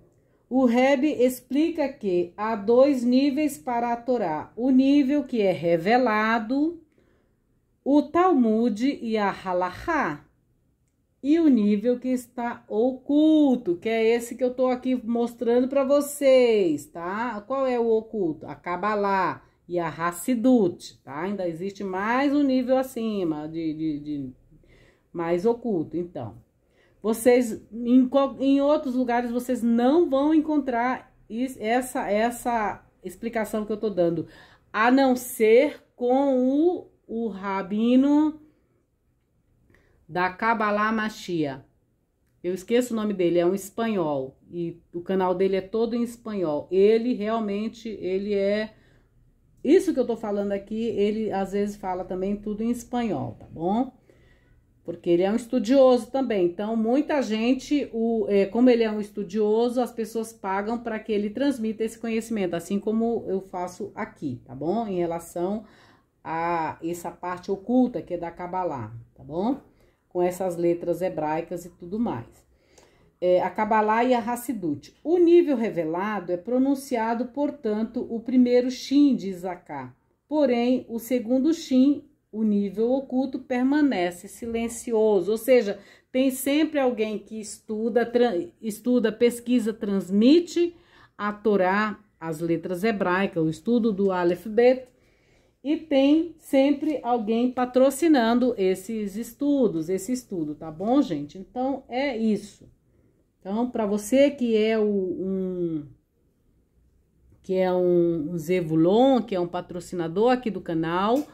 o Rebbe explica que há dois níveis para a Torá. O nível que é revelado, o Talmud e a Halachá. E o nível que está oculto, que é esse que eu estou aqui mostrando para vocês, tá? Qual é o oculto? A Kabbalah e a Hassidut, tá? Ainda existe mais um nível acima de, de, de mais oculto. Então, vocês em, em outros lugares vocês não vão encontrar isso, essa essa explicação que eu estou dando, a não ser com o, o rabino da Kabbalah Machia. Eu esqueço o nome dele, é um espanhol e o canal dele é todo em espanhol. Ele realmente, ele é isso que eu tô falando aqui, ele às vezes fala também tudo em espanhol, tá bom? porque ele é um estudioso também. Então, muita gente, o, é, como ele é um estudioso, as pessoas pagam para que ele transmita esse conhecimento, assim como eu faço aqui, tá bom? Em relação a essa parte oculta que é da Kabbalah, tá bom? Com essas letras hebraicas e tudo mais. É, a Kabbalah e a Hassidut. O nível revelado é pronunciado, portanto, o primeiro Shin de Isaac. porém o segundo Shin o nível oculto permanece silencioso, ou seja, tem sempre alguém que estuda, estuda, pesquisa, transmite a Torá, as letras hebraicas, o estudo do Aleph Bet, e tem sempre alguém patrocinando esses estudos, esse estudo, tá bom, gente? Então é isso. Então, para você que é o, um que é um, um Zevulon, que é um patrocinador aqui do canal,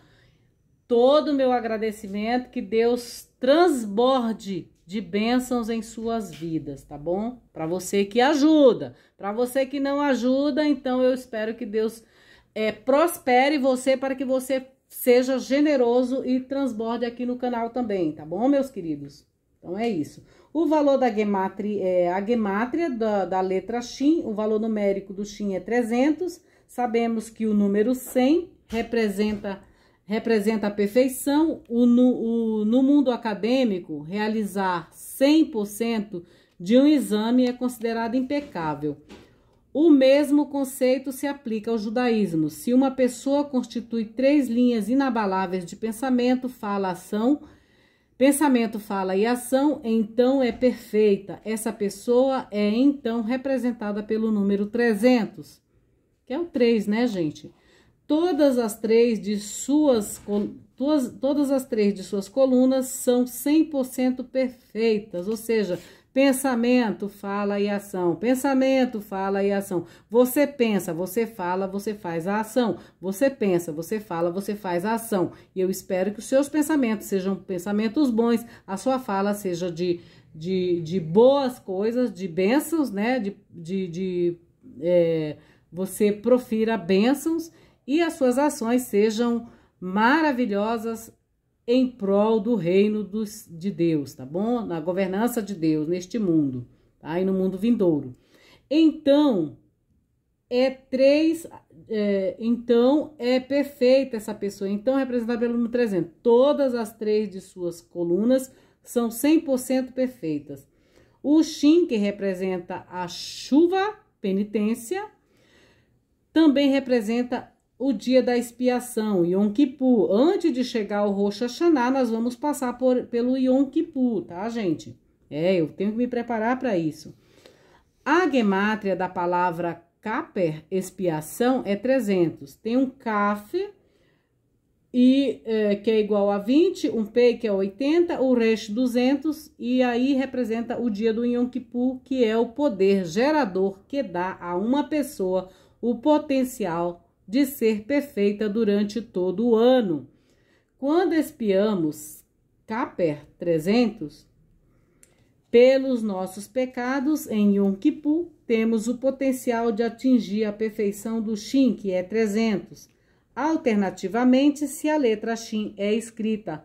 todo o meu agradecimento, que Deus transborde de bênçãos em suas vidas, tá bom? Para você que ajuda, para você que não ajuda, então eu espero que Deus é, prospere você para que você seja generoso e transborde aqui no canal também, tá bom, meus queridos? Então é isso. O valor da gematria, é, a gemátria da, da letra Shin, o valor numérico do Shin é 300. Sabemos que o número 100 representa representa a perfeição, o, no, o, no mundo acadêmico, realizar 100% de um exame é considerado impecável. O mesmo conceito se aplica ao judaísmo. Se uma pessoa constitui três linhas inabaláveis de pensamento, fala, ação, pensamento, fala e ação, então é perfeita. Essa pessoa é então representada pelo número 300, que é o 3, né, gente? Todas as três de suas todas, todas as três de suas colunas são 100% perfeitas, ou seja, pensamento, fala e ação. Pensamento, fala e ação. Você pensa, você fala, você faz a ação. Você pensa, você fala, você faz a ação. E eu espero que os seus pensamentos sejam pensamentos bons, a sua fala seja de, de, de boas coisas, de bênçãos, né? De, de, de é, você profira bênçãos e as suas ações sejam maravilhosas em prol do reino dos, de Deus, tá bom? Na governança de Deus neste mundo, tá? E no mundo vindouro. Então, é três. É, então, é perfeita essa pessoa. Então, é representada pelo número 300. Todas as três de suas colunas são 100% perfeitas. O Shin, que representa a chuva, penitência, também representa o dia da expiação, Yom Kippur. Antes de chegar ao Rosh Hashanah, nós vamos passar por, pelo Yom Kippur, tá, gente? É, eu tenho que me preparar para isso. A gemátria da palavra caper, expiação, é 300. Tem um kaf, e, é, que é igual a 20, um p, que é 80, o resto 200, e aí representa o dia do Yom Kippur, que é o poder gerador que dá a uma pessoa o potencial de ser perfeita durante todo o ano. Quando espiamos Kaper 300 pelos nossos pecados em Yom Kippur, temos o potencial de atingir a perfeição do Shin, que é 300. Alternativamente, se a letra Shin é escrita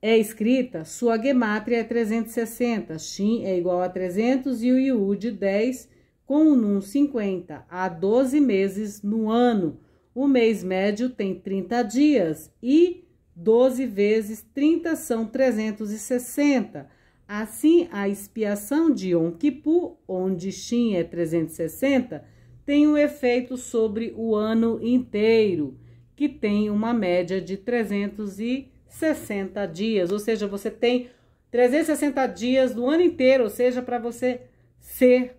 é escrita, sua gemátria é 360, Shin é igual a 300 e o Yud 10 com o Nun 50, há 12 meses no ano. O mês médio tem 30 dias e 12 vezes 30 são 360. Assim, a expiação de Yom Kippur, onde Shin é 360, tem um efeito sobre o ano inteiro, que tem uma média de 360 dias. Ou seja, você tem 360 dias do ano inteiro, ou seja, para você ser,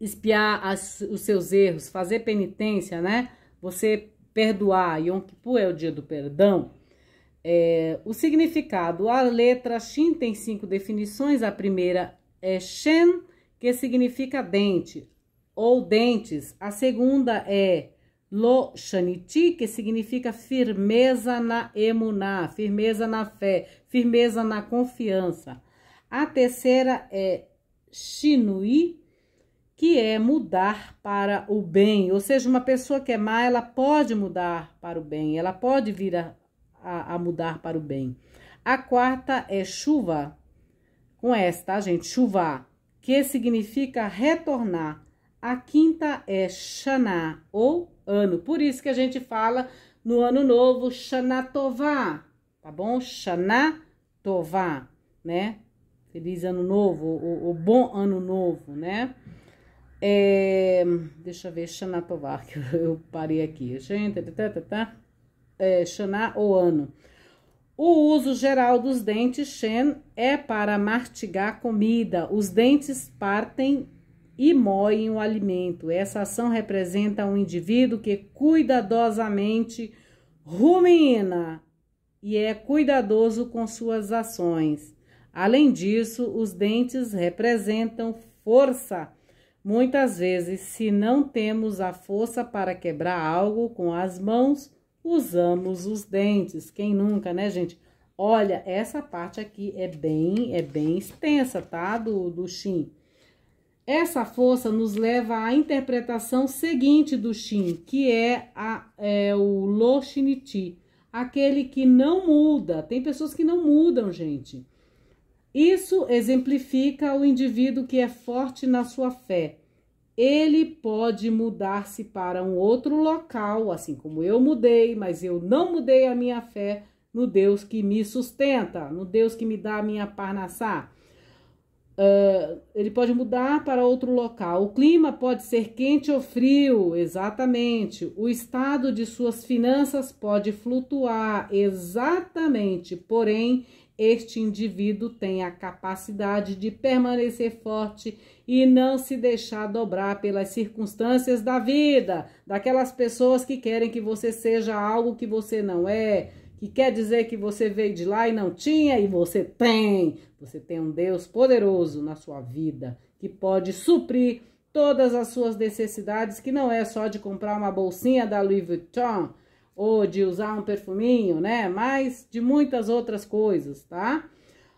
espiar as, os seus erros, fazer penitência, né? você perdoar, Yom Kippur é o dia do perdão. É, o significado, a letra Shin tem cinco definições. A primeira é Shen, que significa dente ou dentes. A segunda é Lo Shaniti, que significa firmeza na emuná, firmeza na fé, firmeza na confiança. A terceira é Shinui, que é mudar para o bem. Ou seja, uma pessoa que é má, ela pode mudar para o bem, ela pode vir a, a, a mudar para o bem. A quarta é chuva, com esta tá, gente? Chuva, que significa retornar. A quinta é Xaná, ou ano. Por isso que a gente fala no ano novo, Xaná Tová, tá bom? Xaná Tová, né? Feliz ano novo, o bom ano novo, né? É, deixa eu ver, Xana Tovar, que [LAUGHS] eu parei aqui. Gente, tá, tá, tá. tá. É, o uso geral dos dentes Shen é para martigar comida. Os dentes partem e moem o alimento. Essa ação representa um indivíduo que cuidadosamente rumina e é cuidadoso com suas ações. Além disso, os dentes representam força Muitas vezes, se não temos a força para quebrar algo com as mãos, usamos os dentes. Quem nunca, né, gente? Olha, essa parte aqui é bem, é bem extensa, tá? Do, do Shin. Essa força nos leva à interpretação seguinte do Shin, que é, a, é o Lo Shinichi, aquele que não muda. Tem pessoas que não mudam, gente. Isso exemplifica o indivíduo que é forte na sua fé. Ele pode mudar-se para um outro local, assim como eu mudei, mas eu não mudei a minha fé no Deus que me sustenta, no Deus que me dá a minha parnassá. Uh, ele pode mudar para outro local. O clima pode ser quente ou frio, exatamente. O estado de suas finanças pode flutuar, exatamente. Porém, este indivíduo tem a capacidade de permanecer forte e não se deixar dobrar pelas circunstâncias da vida, daquelas pessoas que querem que você seja algo que você não é, que quer dizer que você veio de lá e não tinha e você tem. Você tem um Deus poderoso na sua vida que pode suprir todas as suas necessidades, que não é só de comprar uma bolsinha da Louis Vuitton ou de usar um perfuminho, né? Mas de muitas outras coisas, tá?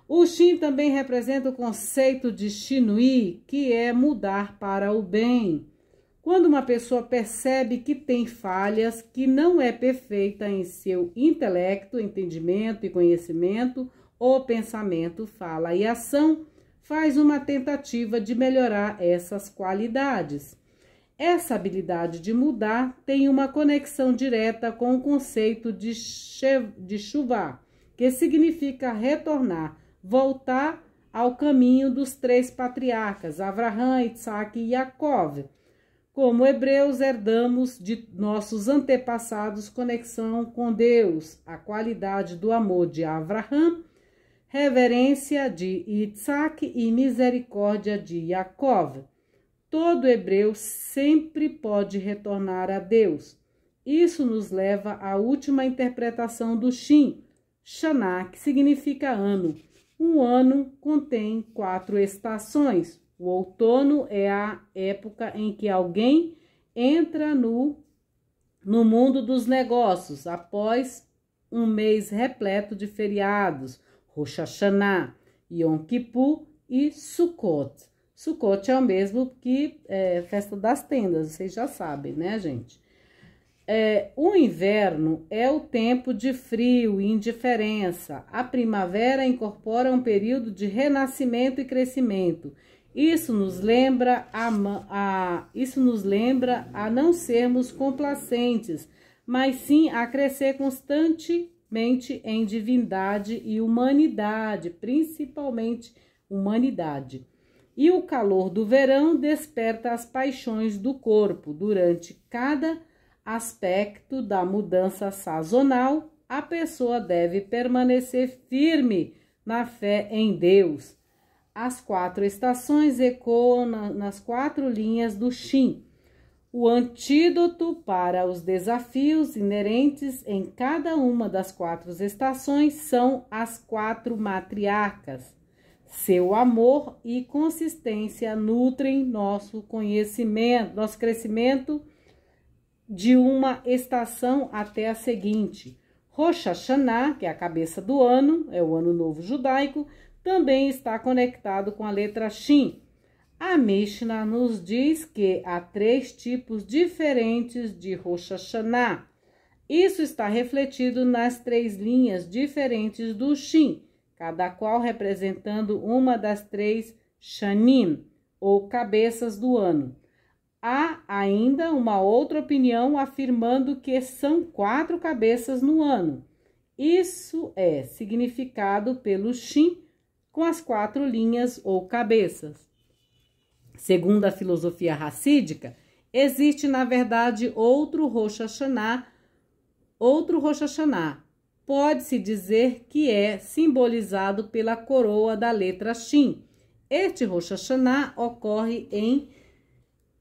O Shin também representa o conceito de Xinui, que é mudar para o bem. Quando uma pessoa percebe que tem falhas, que não é perfeita em seu intelecto, entendimento e conhecimento, o pensamento, fala e ação, faz uma tentativa de melhorar essas qualidades. Essa habilidade de mudar tem uma conexão direta com o conceito de, de chuva, que significa retornar, voltar ao caminho dos três patriarcas, Avraham, Isaac e Yaakov. Como hebreus, herdamos de nossos antepassados conexão com Deus, a qualidade do amor de Avraham, reverência de Isaac e misericórdia de Yaakov todo hebreu sempre pode retornar a Deus. Isso nos leva à última interpretação do Shin, Shaná, que significa ano. Um ano contém quatro estações. O outono é a época em que alguém entra no, no mundo dos negócios, após um mês repleto de feriados, Rosh Hashanah, Yom Kippur e Sukkot. Sukkot é o mesmo que é, festa das tendas, vocês já sabem, né, gente? É, o inverno é o tempo de frio e indiferença. A primavera incorpora um período de renascimento e crescimento. Isso nos lembra a, a, isso nos lembra a não sermos complacentes, mas sim a crescer constantemente em divindade e humanidade, principalmente humanidade e o calor do verão desperta as paixões do corpo durante cada aspecto da mudança sazonal. A pessoa deve permanecer firme na fé em Deus. As quatro estações ecoam na, nas quatro linhas do Shin, o antídoto para os desafios inerentes em cada uma das quatro estações são as quatro matriarcas. Seu amor e consistência nutrem nosso conhecimento, nosso crescimento de uma estação até a seguinte. Rosh Hashanah, que é a cabeça do ano, é o ano novo judaico, também está conectado com a letra Shin. A Mishnah nos diz que há três tipos diferentes de Rosh Hashanah. Isso está refletido nas três linhas diferentes do Shin cada qual representando uma das três shanin ou cabeças do ano. Há ainda uma outra opinião afirmando que são quatro cabeças no ano. Isso é significado pelo Shin com as quatro linhas ou cabeças. Segundo a filosofia racídica, existe na verdade outro Rosh Hashanah, outro Rosh Hashanah, pode-se dizer que é simbolizado pela coroa da letra Shin. Este Rosh Hashanah ocorre em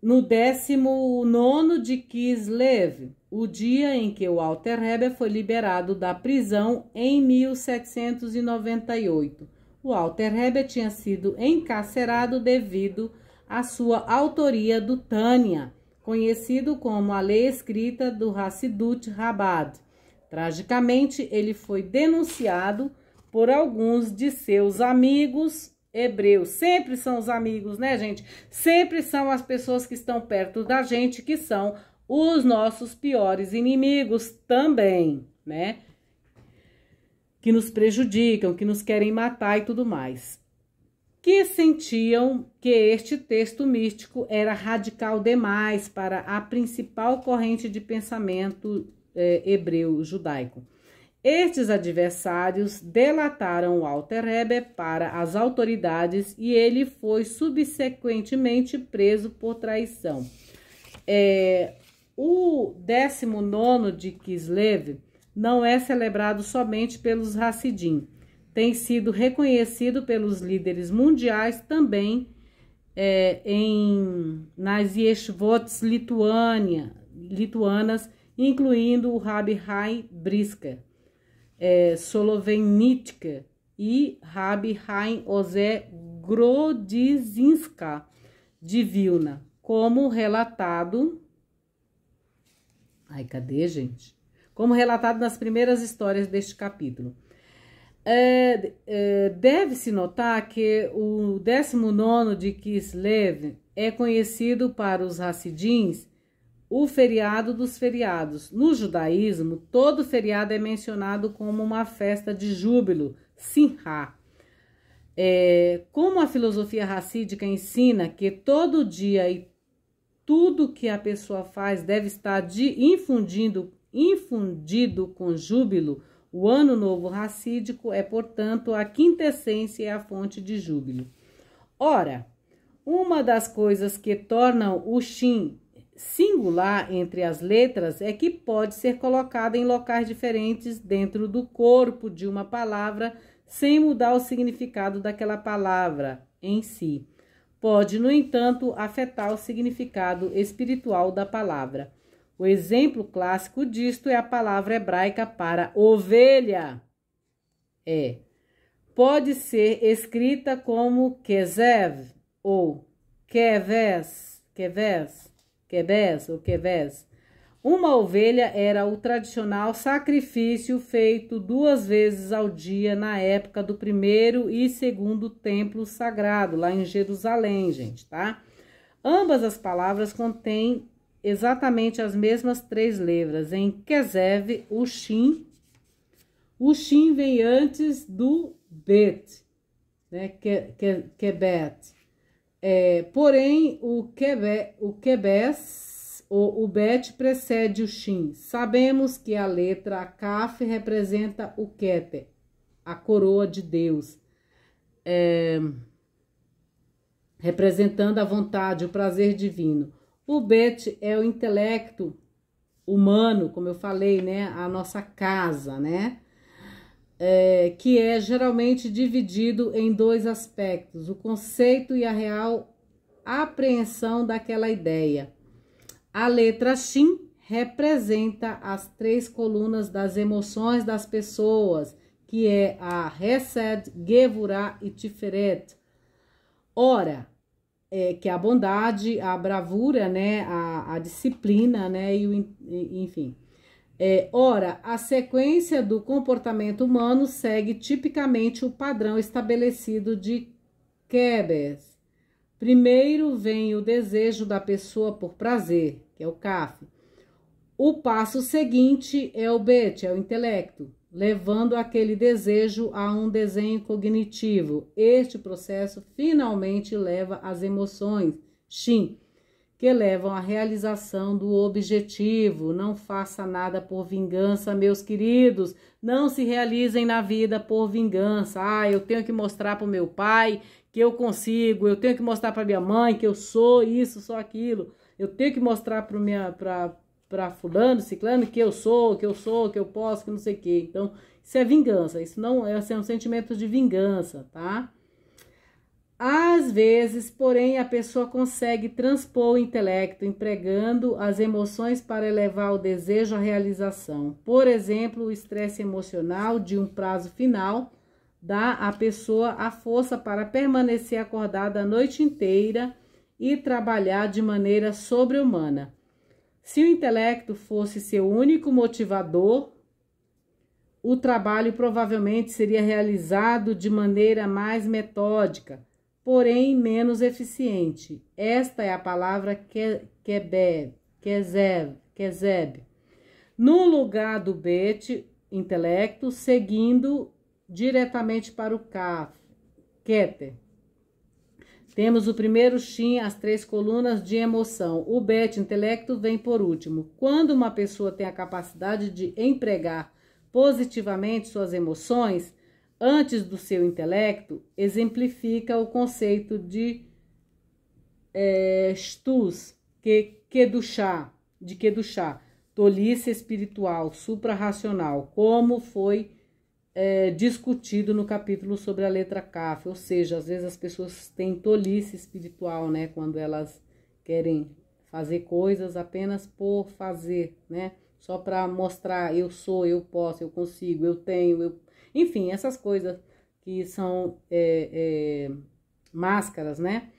no 19 de Kislev, o dia em que o Alter Rebbe foi liberado da prisão em 1798. O Alter Rebbe tinha sido encarcerado devido à sua autoria do Tânia, conhecido como a lei escrita do Hassidut Rabad. Tragicamente, ele foi denunciado por alguns de seus amigos hebreus. Sempre são os amigos, né, gente? Sempre são as pessoas que estão perto da gente que são os nossos piores inimigos também, né? Que nos prejudicam, que nos querem matar e tudo mais. Que sentiam que este texto místico era radical demais para a principal corrente de pensamento é, hebreu judaico. Estes adversários delataram Walter Heber para as autoridades e ele foi subsequentemente preso por traição. É, o 19 de Kislev não é celebrado somente pelos Hassidim, tem sido reconhecido pelos líderes mundiais também é, em, nas Yeshvots Lituânia, lituanas incluindo o Rabi Rai Briska, é, Solovenitka e Rabi Rai Ozé Grodzinska de Vilna, como relatado. Ai, cadê, gente? Como relatado nas primeiras histórias deste capítulo. É, é, Deve-se notar que o 19 de Kislev é conhecido para os Hassidins o feriado dos feriados. No judaísmo, todo feriado é mencionado como uma festa de júbilo, Simha. É, como a filosofia racídica ensina que todo dia e tudo que a pessoa faz deve estar de, infundindo, infundido com júbilo, o ano novo racídico é, portanto, a quintessência e a fonte de júbilo. Ora, uma das coisas que tornam o Shin singular entre as letras é que pode ser colocada em locais diferentes dentro do corpo de uma palavra sem mudar o significado daquela palavra em si. Pode, no entanto, afetar o significado espiritual da palavra. O exemplo clássico disto é a palavra hebraica para ovelha. É. Pode ser escrita como kezev ou keves, keves Quebés ou Quevés. Uma ovelha era o tradicional sacrifício feito duas vezes ao dia na época do primeiro e segundo templo sagrado, lá em Jerusalém, gente, tá? Ambas as palavras contêm exatamente as mesmas três letras. Em Kesev, o Shin. O Shin vem antes do Bet, né? Kebet. É, porém, o quebe o Quebes, ou o Bet precede o Shin. Sabemos que a letra Kaf representa o Keter, a coroa de Deus, é, representando a vontade, o prazer divino. O Bet é o intelecto humano, como eu falei, né? A nossa casa, né? é, que é geralmente dividido em dois aspectos: o conceito e a real apreensão daquela ideia. A letra Shin representa as três colunas das emoções das pessoas, que é a Hesed, gevurá e Tiferet. Ora, é, que a bondade, a bravura, né, a, a disciplina, né, e o, enfim. É, ora, a sequência do comportamento humano segue tipicamente o padrão estabelecido de Kebes. Primeiro vem o desejo da pessoa por prazer, que é o CAF. O passo seguinte é o BET, é o intelecto, levando aquele desejo a um desenho cognitivo. Este processo finalmente leva às emoções, sim que levam à realização do objetivo. Não faça nada por vingança, meus queridos. Não se realizem na vida por vingança. Ah, eu tenho que mostrar para o meu pai que eu consigo, eu tenho que mostrar para minha mãe que eu sou isso, sou aquilo. Eu tenho que mostrar para minha para fulano, ciclano que eu sou, que eu sou, que eu posso, que não sei o quê. Então, isso é vingança. Isso não é, isso é um sentimento de vingança, tá? Às vezes, porém, a pessoa consegue transpor o intelecto, empregando as emoções para elevar o desejo à realização. Por exemplo, o estresse emocional de um prazo final dá à pessoa a força para permanecer acordada a noite inteira e trabalhar de maneira sobre-humana. Se o intelecto fosse seu único motivador, o trabalho provavelmente seria realizado de maneira mais metódica porém menos eficiente. Esta é a palavra que, quebeb, quezeb, quezeb. No lugar do bet, intelecto, seguindo diretamente para o kaf, keter. Temos o primeiro shin, as três colunas de emoção. O bet, intelecto, vem por último. Quando uma pessoa tem a capacidade de empregar positivamente suas emoções, antes do seu intelecto, exemplifica o conceito de é, Stus, que chá de que do chá tolice espiritual, suprarracional, como foi é, discutido no capítulo sobre a letra CAF, ou seja, às vezes as pessoas têm tolice espiritual, né, quando elas querem fazer coisas apenas por fazer, né? Só para mostrar eu sou, eu posso, eu consigo, eu tenho, eu enfim, essas coisas que são é, é, máscaras, né?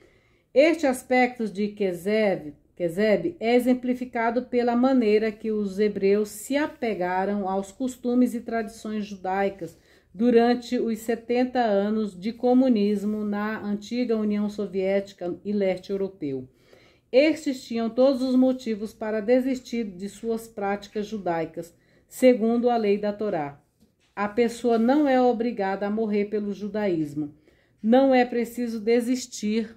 Este aspecto de Kezeb, Keseb é exemplificado pela maneira que os hebreus se apegaram aos costumes e tradições judaicas durante os 70 anos de comunismo na antiga União Soviética e leste europeu. Estes tinham todos os motivos para desistir de suas práticas judaicas, segundo a lei da Torá. A pessoa não é obrigada a morrer pelo judaísmo. Não é preciso desistir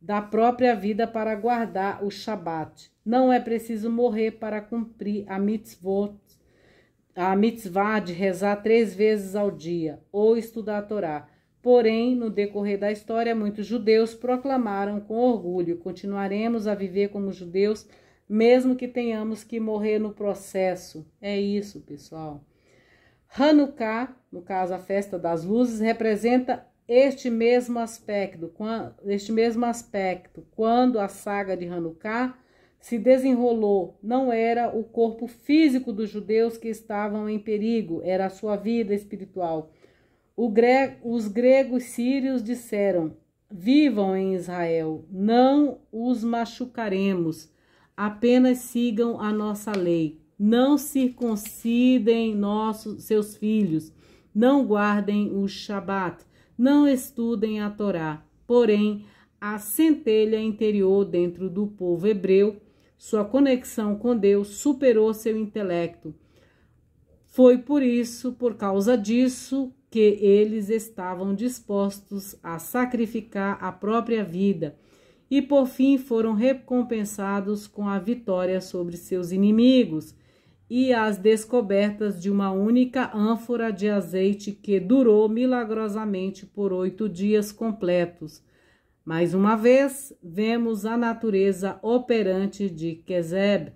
da própria vida para guardar o Shabat. Não é preciso morrer para cumprir a mitzvot, a mitzvah de rezar três vezes ao dia ou estudar a Torá. Porém, no decorrer da história, muitos judeus proclamaram com orgulho: continuaremos a viver como judeus, mesmo que tenhamos que morrer no processo. É isso, pessoal. Hanukkah, no caso a festa das luzes, representa este mesmo aspecto, quando, este mesmo aspecto, quando a saga de Hanukkah se desenrolou, não era o corpo físico dos judeus que estavam em perigo, era a sua vida espiritual. Gre os gregos sírios disseram: Vivam em Israel, não os machucaremos, apenas sigam a nossa lei não circuncidem nossos, seus filhos, não guardem o Shabat, não estudem a Torá. Porém, a centelha interior dentro do povo hebreu, sua conexão com Deus superou seu intelecto. Foi por isso, por causa disso, que eles estavam dispostos a sacrificar a própria vida e por fim foram recompensados com a vitória sobre seus inimigos e as descobertas de uma única ânfora de azeite que durou milagrosamente por oito dias completos. Mais uma vez, vemos a natureza operante de Kezeb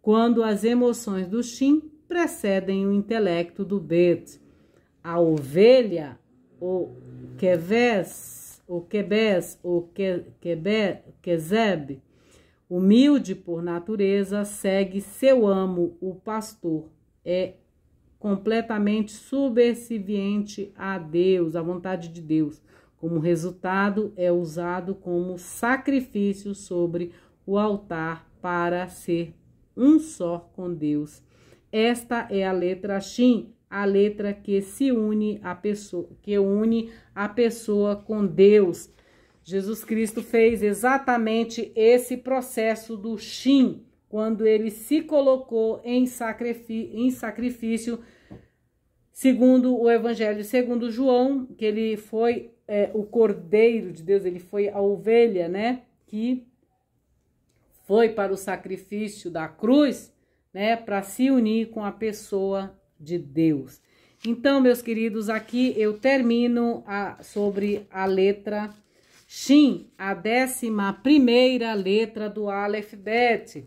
quando as emoções do Shin precedem o intelecto do Bet. A ovelha, o Keves, o Kebes, o Kebe, Kezeb, Humilde por natureza, segue seu amo, o pastor. É completamente subserviente a Deus, à vontade de Deus. Como resultado, é usado como sacrifício sobre o altar para ser um só com Deus. Esta é a letra Shin, a letra que se une a pessoa, que une a pessoa com Deus. Jesus Cristo fez exatamente esse processo do Shin, quando ele se colocou em, em sacrifício, segundo o Evangelho, segundo João, que ele foi é, o Cordeiro de Deus, ele foi a ovelha, né? Que foi para o sacrifício da cruz, né? Para se unir com a pessoa de Deus. Então, meus queridos, aqui eu termino a, sobre a letra Shin, a décima primeira letra do Bet.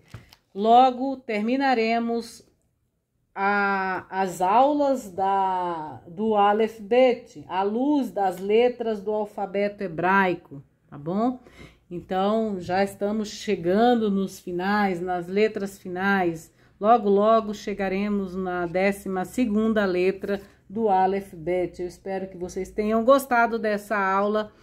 Logo terminaremos a, as aulas da, do Bet, à luz das letras do alfabeto hebraico, tá bom? Então, já estamos chegando nos finais, nas letras finais. Logo, logo chegaremos na décima segunda letra do Bet. Eu espero que vocês tenham gostado dessa aula.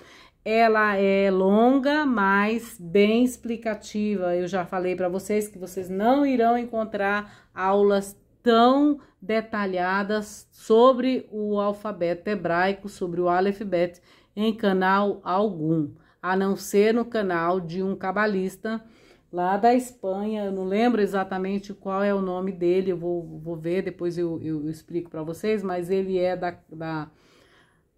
Ela é longa, mas bem explicativa. Eu já falei para vocês que vocês não irão encontrar aulas tão detalhadas sobre o alfabeto hebraico, sobre o alfabeto em canal algum, a não ser no canal de um cabalista lá da Espanha. Eu não lembro exatamente qual é o nome dele, eu vou, vou ver, depois eu, eu explico para vocês, mas ele é da, da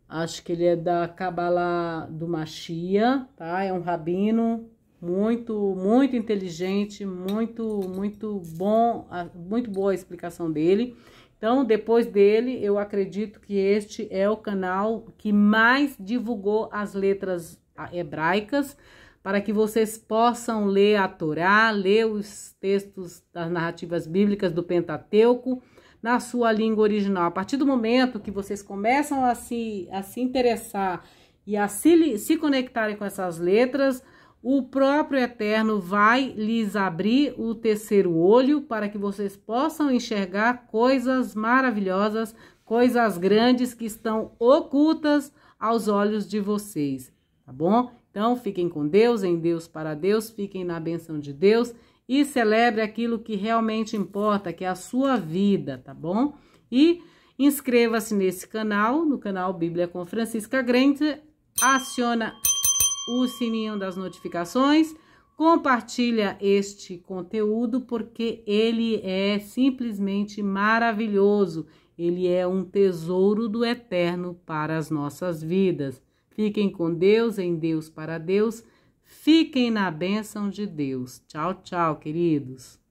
Acho que ele é da Kabbalah do Machia, tá? É um rabino muito, muito inteligente, muito, muito bom, muito boa a explicação dele. Então, depois dele, eu acredito que este é o canal que mais divulgou as letras hebraicas, para que vocês possam ler a Torá, ler os textos das narrativas bíblicas do Pentateuco na sua língua original. A partir do momento que vocês começam a se, a se interessar e a se, se conectarem com essas letras, o próprio Eterno vai lhes abrir o terceiro olho para que vocês possam enxergar coisas maravilhosas, coisas grandes que estão ocultas aos olhos de vocês, tá bom? Então, fiquem com Deus, em Deus, para Deus, fiquem na benção de Deus e celebre aquilo que realmente importa, que é a sua vida, tá bom? E inscreva-se nesse canal, no canal Bíblia com Francisca Grente, aciona o sininho das notificações, compartilha este conteúdo porque ele é simplesmente maravilhoso. Ele é um tesouro do eterno para as nossas vidas. Fiquem com Deus, em Deus para Deus. Fiquem na bênção de Deus. Tchau, tchau, queridos.